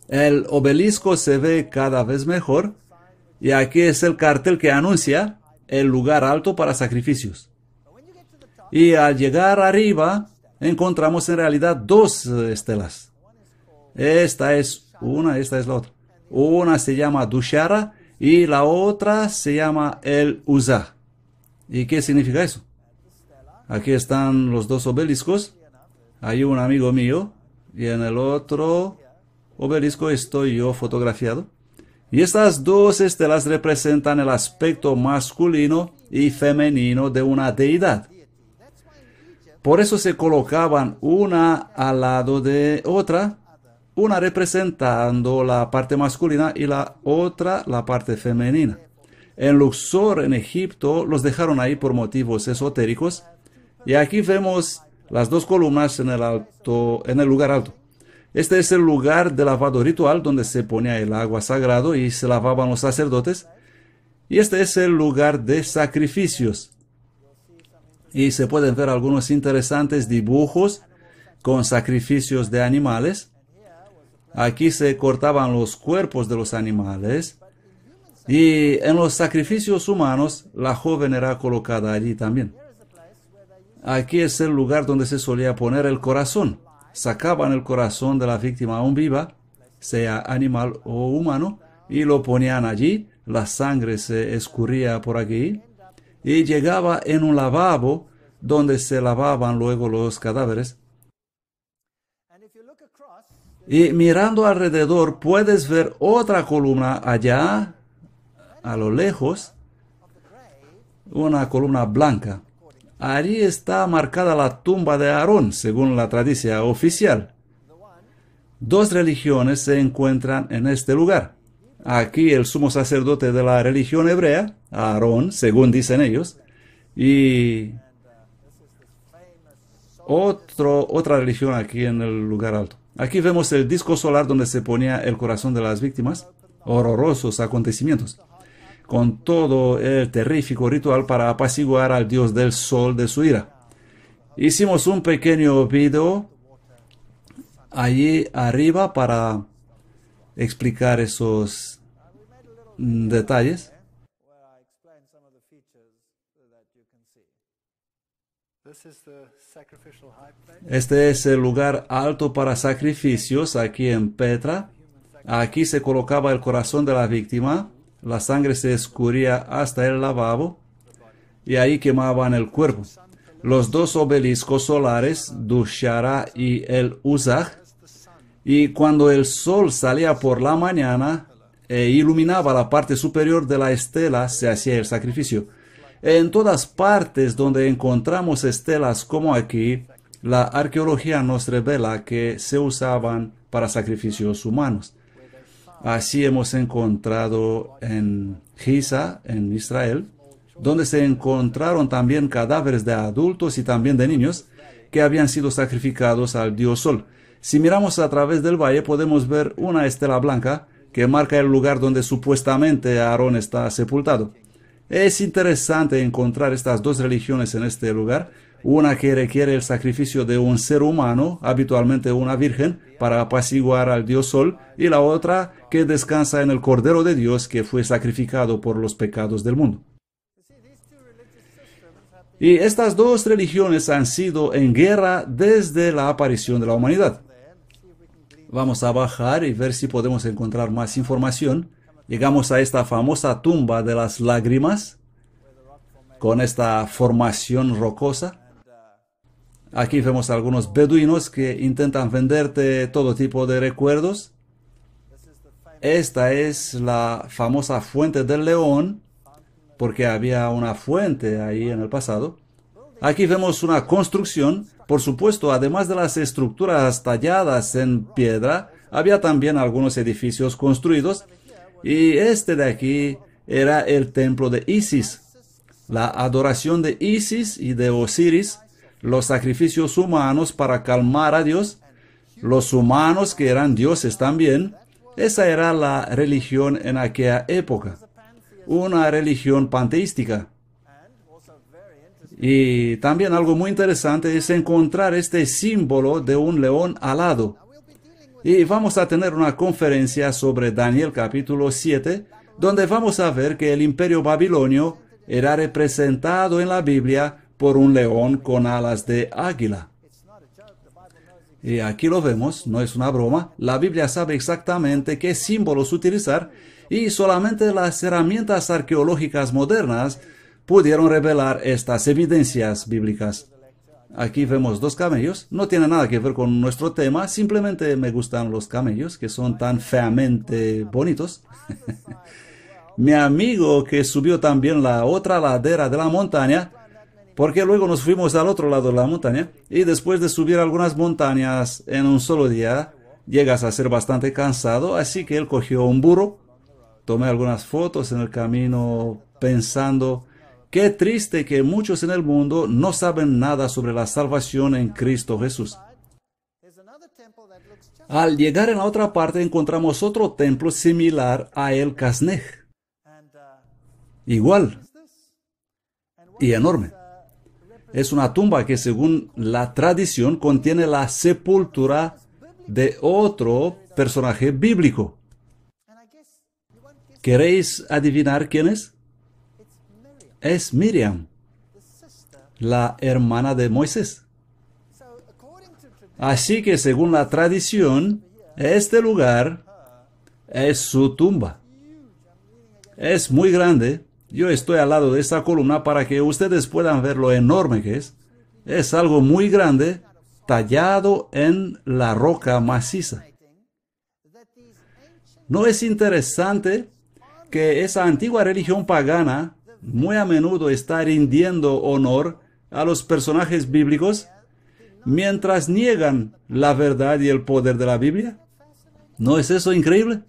El obelisco se ve cada vez mejor y aquí es el cartel que anuncia el lugar alto para sacrificios. Y al llegar arriba, encontramos en realidad dos estelas. Esta es una, esta es la otra. Una se llama Dushara y la otra se llama el Uza. ¿Y qué significa eso? Aquí están los dos obeliscos. Hay un amigo mío y en el otro obelisco estoy yo fotografiado. Y estas dos estelas representan el aspecto masculino y femenino de una deidad. Por eso se colocaban una al lado de otra una representando la parte masculina y la otra la parte femenina. En Luxor, en Egipto, los dejaron ahí por motivos esotéricos. Y aquí vemos las dos columnas en el, alto, en el lugar alto. Este es el lugar de lavado ritual donde se ponía el agua sagrado y se lavaban los sacerdotes. Y este es el lugar de sacrificios. Y se pueden ver algunos interesantes dibujos con sacrificios de animales. Aquí se cortaban los cuerpos de los animales y en los sacrificios humanos la joven era colocada allí también. Aquí es el lugar donde se solía poner el corazón. Sacaban el corazón de la víctima aún viva, sea animal o humano, y lo ponían allí. La sangre se escurría por aquí y llegaba en un lavabo donde se lavaban luego los cadáveres. Y mirando alrededor puedes ver otra columna allá, a lo lejos, una columna blanca. Allí está marcada la tumba de Aarón, según la tradición oficial. Dos religiones se encuentran en este lugar. Aquí el sumo sacerdote de la religión hebrea, Aarón, según dicen ellos, y otro, otra religión aquí en el lugar alto. Aquí vemos el disco solar donde se ponía el corazón de las víctimas. Horrorosos acontecimientos. Con todo el terrífico ritual para apaciguar al dios del sol de su ira. Hicimos un pequeño video allí arriba para explicar esos detalles. Este es el lugar alto para sacrificios aquí en Petra. Aquí se colocaba el corazón de la víctima, la sangre se escurría hasta el lavabo y ahí quemaban el cuerpo. Los dos obeliscos solares, Dushara y el Uzah, y cuando el sol salía por la mañana e iluminaba la parte superior de la estela, se hacía el sacrificio. En todas partes donde encontramos estelas como aquí, la arqueología nos revela que se usaban para sacrificios humanos. Así hemos encontrado en Giza, en Israel, donde se encontraron también cadáveres de adultos y también de niños que habían sido sacrificados al dios Sol. Si miramos a través del valle podemos ver una estela blanca que marca el lugar donde supuestamente Aarón está sepultado. Es interesante encontrar estas dos religiones en este lugar una que requiere el sacrificio de un ser humano, habitualmente una virgen, para apaciguar al dios Sol, y la otra que descansa en el Cordero de Dios que fue sacrificado por los pecados del mundo. Y estas dos religiones han sido en guerra desde la aparición de la humanidad. Vamos a bajar y ver si podemos encontrar más información. Llegamos a esta famosa tumba de las lágrimas con esta formación rocosa. Aquí vemos algunos beduinos que intentan venderte todo tipo de recuerdos. Esta es la famosa fuente del león, porque había una fuente ahí en el pasado. Aquí vemos una construcción. Por supuesto, además de las estructuras talladas en piedra, había también algunos edificios construidos. Y este de aquí era el templo de Isis. La adoración de Isis y de Osiris los sacrificios humanos para calmar a Dios, los humanos que eran dioses también, esa era la religión en aquella época, una religión panteística. Y también algo muy interesante es encontrar este símbolo de un león alado. Y vamos a tener una conferencia sobre Daniel capítulo 7, donde vamos a ver que el imperio babilonio era representado en la Biblia por un león con alas de águila. Y aquí lo vemos, no es una broma, la Biblia sabe exactamente qué símbolos utilizar y solamente las herramientas arqueológicas modernas pudieron revelar estas evidencias bíblicas. Aquí vemos dos camellos, no tiene nada que ver con nuestro tema, simplemente me gustan los camellos que son tan feamente bonitos. (laughs) Mi amigo que subió también la otra ladera de la montaña porque luego nos fuimos al otro lado de la montaña y después de subir algunas montañas en un solo día, llegas a ser bastante cansado, así que él cogió un burro, tomé algunas fotos en el camino pensando, qué triste que muchos en el mundo no saben nada sobre la salvación en Cristo Jesús. Al llegar en la otra parte encontramos otro templo similar a el Casnej. Igual. Y enorme es una tumba que según la tradición contiene la sepultura de otro personaje bíblico. ¿Queréis adivinar quién es? Es Miriam, la hermana de Moisés. Así que según la tradición, este lugar es su tumba. Es muy grande yo estoy al lado de esta columna para que ustedes puedan ver lo enorme que es. Es algo muy grande, tallado en la roca maciza. ¿No es interesante que esa antigua religión pagana muy a menudo está rindiendo honor a los personajes bíblicos mientras niegan la verdad y el poder de la Biblia? ¿No es eso increíble?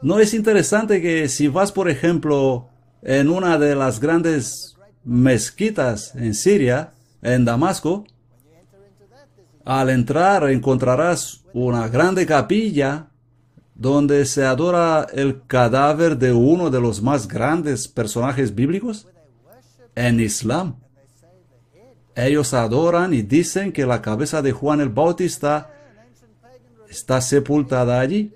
¿No es interesante que si vas, por ejemplo, en una de las grandes mezquitas en Siria, en Damasco, al entrar encontrarás una grande capilla donde se adora el cadáver de uno de los más grandes personajes bíblicos? En Islam, ellos adoran y dicen que la cabeza de Juan el Bautista está sepultada allí.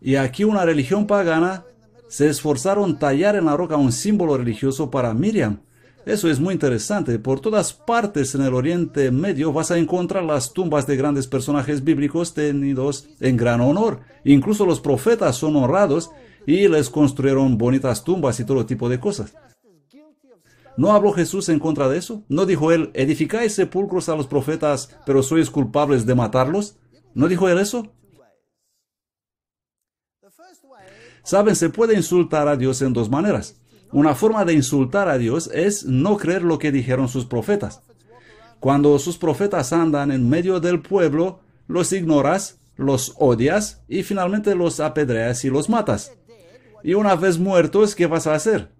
y aquí una religión pagana, se esforzaron tallar en la roca un símbolo religioso para Miriam. Eso es muy interesante. Por todas partes en el Oriente Medio vas a encontrar las tumbas de grandes personajes bíblicos tenidos en gran honor. Incluso los profetas son honrados y les construyeron bonitas tumbas y todo tipo de cosas. ¿No habló Jesús en contra de eso? ¿No dijo él, edificáis sepulcros a los profetas, pero sois culpables de matarlos? ¿No dijo él eso? Saben, se puede insultar a Dios en dos maneras. Una forma de insultar a Dios es no creer lo que dijeron sus profetas. Cuando sus profetas andan en medio del pueblo, los ignoras, los odias y finalmente los apedreas y los matas. Y una vez muertos, ¿qué vas a hacer?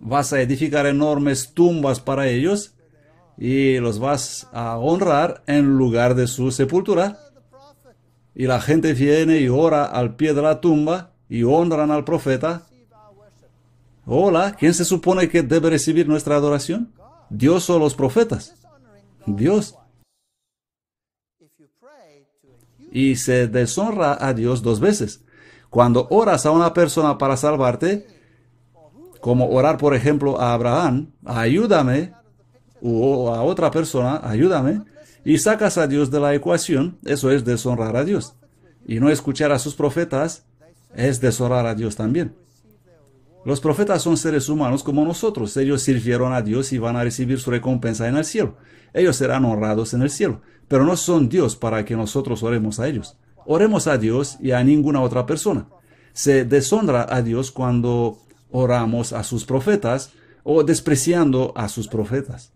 ¿Vas a edificar enormes tumbas para ellos y los vas a honrar en lugar de su sepultura? y la gente viene y ora al pie de la tumba y honran al profeta. Hola, ¿quién se supone que debe recibir nuestra adoración? ¿Dios o los profetas? Dios. Y se deshonra a Dios dos veces. Cuando oras a una persona para salvarte, como orar por ejemplo a Abraham, ayúdame, o a otra persona, ayúdame, y sacas a Dios de la ecuación, eso es deshonrar a Dios. Y no escuchar a sus profetas es deshonrar a Dios también. Los profetas son seres humanos como nosotros. Ellos sirvieron a Dios y van a recibir su recompensa en el cielo. Ellos serán honrados en el cielo, pero no son Dios para que nosotros oremos a ellos. Oremos a Dios y a ninguna otra persona. Se deshonra a Dios cuando oramos a sus profetas o despreciando a sus profetas.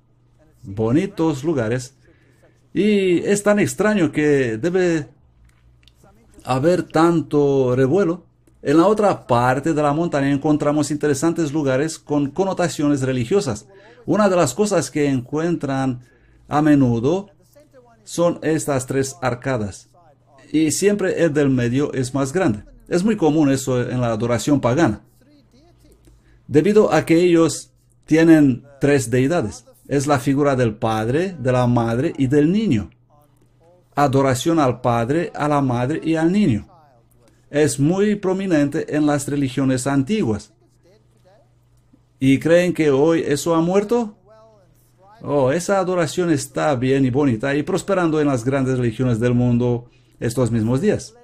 Bonitos lugares y es tan extraño que debe haber tanto revuelo. En la otra parte de la montaña encontramos interesantes lugares con connotaciones religiosas. Una de las cosas que encuentran a menudo son estas tres arcadas. Y siempre el del medio es más grande. Es muy común eso en la adoración pagana. Debido a que ellos tienen tres deidades es la figura del Padre, de la Madre y del Niño. Adoración al Padre, a la Madre y al Niño. Es muy prominente en las religiones antiguas. ¿Y creen que hoy eso ha muerto? Oh, esa adoración está bien y bonita y prosperando en las grandes religiones del mundo estos mismos días.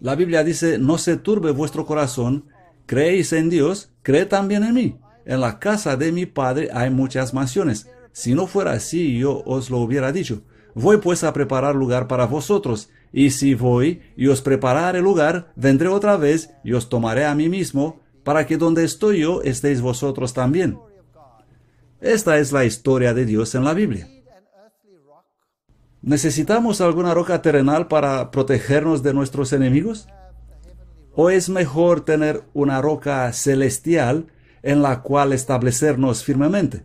La Biblia dice, no se turbe vuestro corazón, creéis en Dios, cree también en mí. En la casa de mi padre hay muchas mansiones. Si no fuera así, yo os lo hubiera dicho. Voy pues a preparar lugar para vosotros, y si voy y os prepararé lugar, vendré otra vez y os tomaré a mí mismo, para que donde estoy yo estéis vosotros también. Esta es la historia de Dios en la Biblia. ¿Necesitamos alguna roca terrenal para protegernos de nuestros enemigos? ¿O es mejor tener una roca celestial en la cual establecernos firmemente?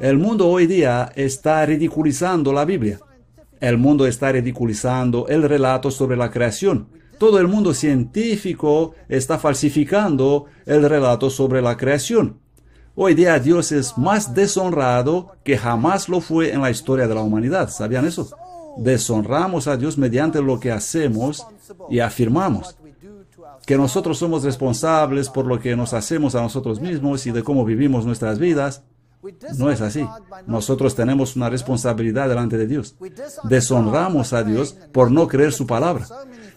El mundo hoy día está ridiculizando la Biblia. El mundo está ridiculizando el relato sobre la creación. Todo el mundo científico está falsificando el relato sobre la creación. Hoy día Dios es más deshonrado que jamás lo fue en la historia de la humanidad. ¿Sabían eso? Deshonramos a Dios mediante lo que hacemos y afirmamos que nosotros somos responsables por lo que nos hacemos a nosotros mismos y de cómo vivimos nuestras vidas. No es así. Nosotros tenemos una responsabilidad delante de Dios. Deshonramos a Dios por no creer su palabra.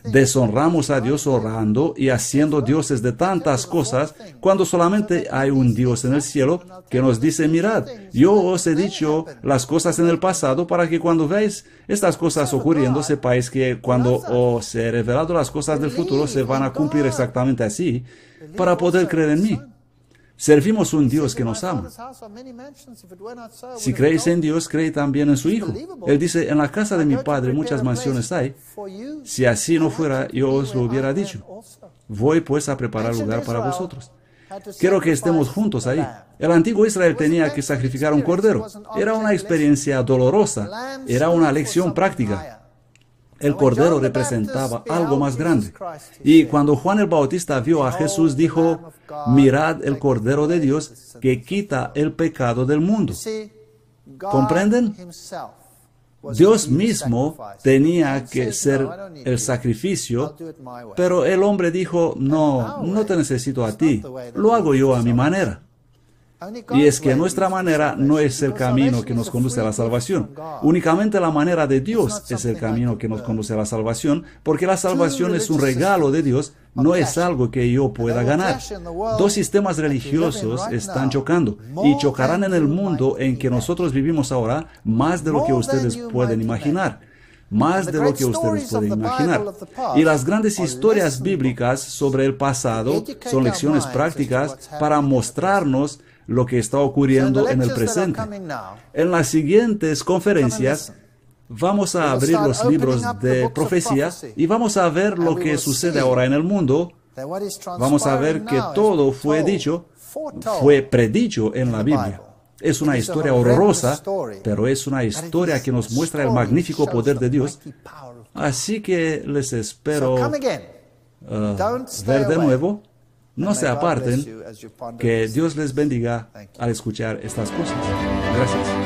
Deshonramos a Dios orando y haciendo dioses de tantas cosas cuando solamente hay un Dios en el cielo que nos dice, mirad, yo os he dicho las cosas en el pasado para que cuando veáis estas cosas ocurriendo sepáis que cuando os he revelado las cosas del futuro se van a cumplir exactamente así para poder creer en mí. Servimos un Dios que nos ama. Si creéis en Dios, cree también en su Hijo. Él dice, en la casa de mi Padre muchas mansiones hay. Si así no fuera, yo os lo hubiera dicho. Voy pues a preparar lugar para vosotros. Quiero que estemos juntos ahí. El antiguo Israel tenía que sacrificar un cordero. Era una experiencia dolorosa. Era una lección práctica el cordero representaba algo más grande. Y cuando Juan el Bautista vio a Jesús, dijo, mirad el cordero de Dios que quita el pecado del mundo. ¿Comprenden? Dios mismo tenía que ser el sacrificio, pero el hombre dijo, no, no te necesito a ti, lo hago yo a mi manera. Y es que nuestra manera no es el camino que nos conduce a la salvación. Únicamente la manera de Dios es el camino que nos conduce a la salvación, porque la salvación es un regalo de Dios, no es algo que yo pueda ganar. Dos sistemas religiosos están chocando y chocarán en el mundo en que nosotros vivimos ahora más de lo que ustedes pueden imaginar más de lo que ustedes pueden imaginar. Y las grandes historias bíblicas sobre el pasado son lecciones prácticas para mostrarnos lo que está ocurriendo en el presente. En las siguientes conferencias vamos a abrir los libros de profecía y vamos a ver lo que sucede ahora en el mundo. Vamos a ver que todo fue dicho, fue predicho en la Biblia. Es una historia horrorosa, pero es una historia que nos muestra el magnífico poder de Dios. Así que les espero uh, ver de nuevo. No se aparten. Que Dios les bendiga al escuchar estas cosas. Gracias.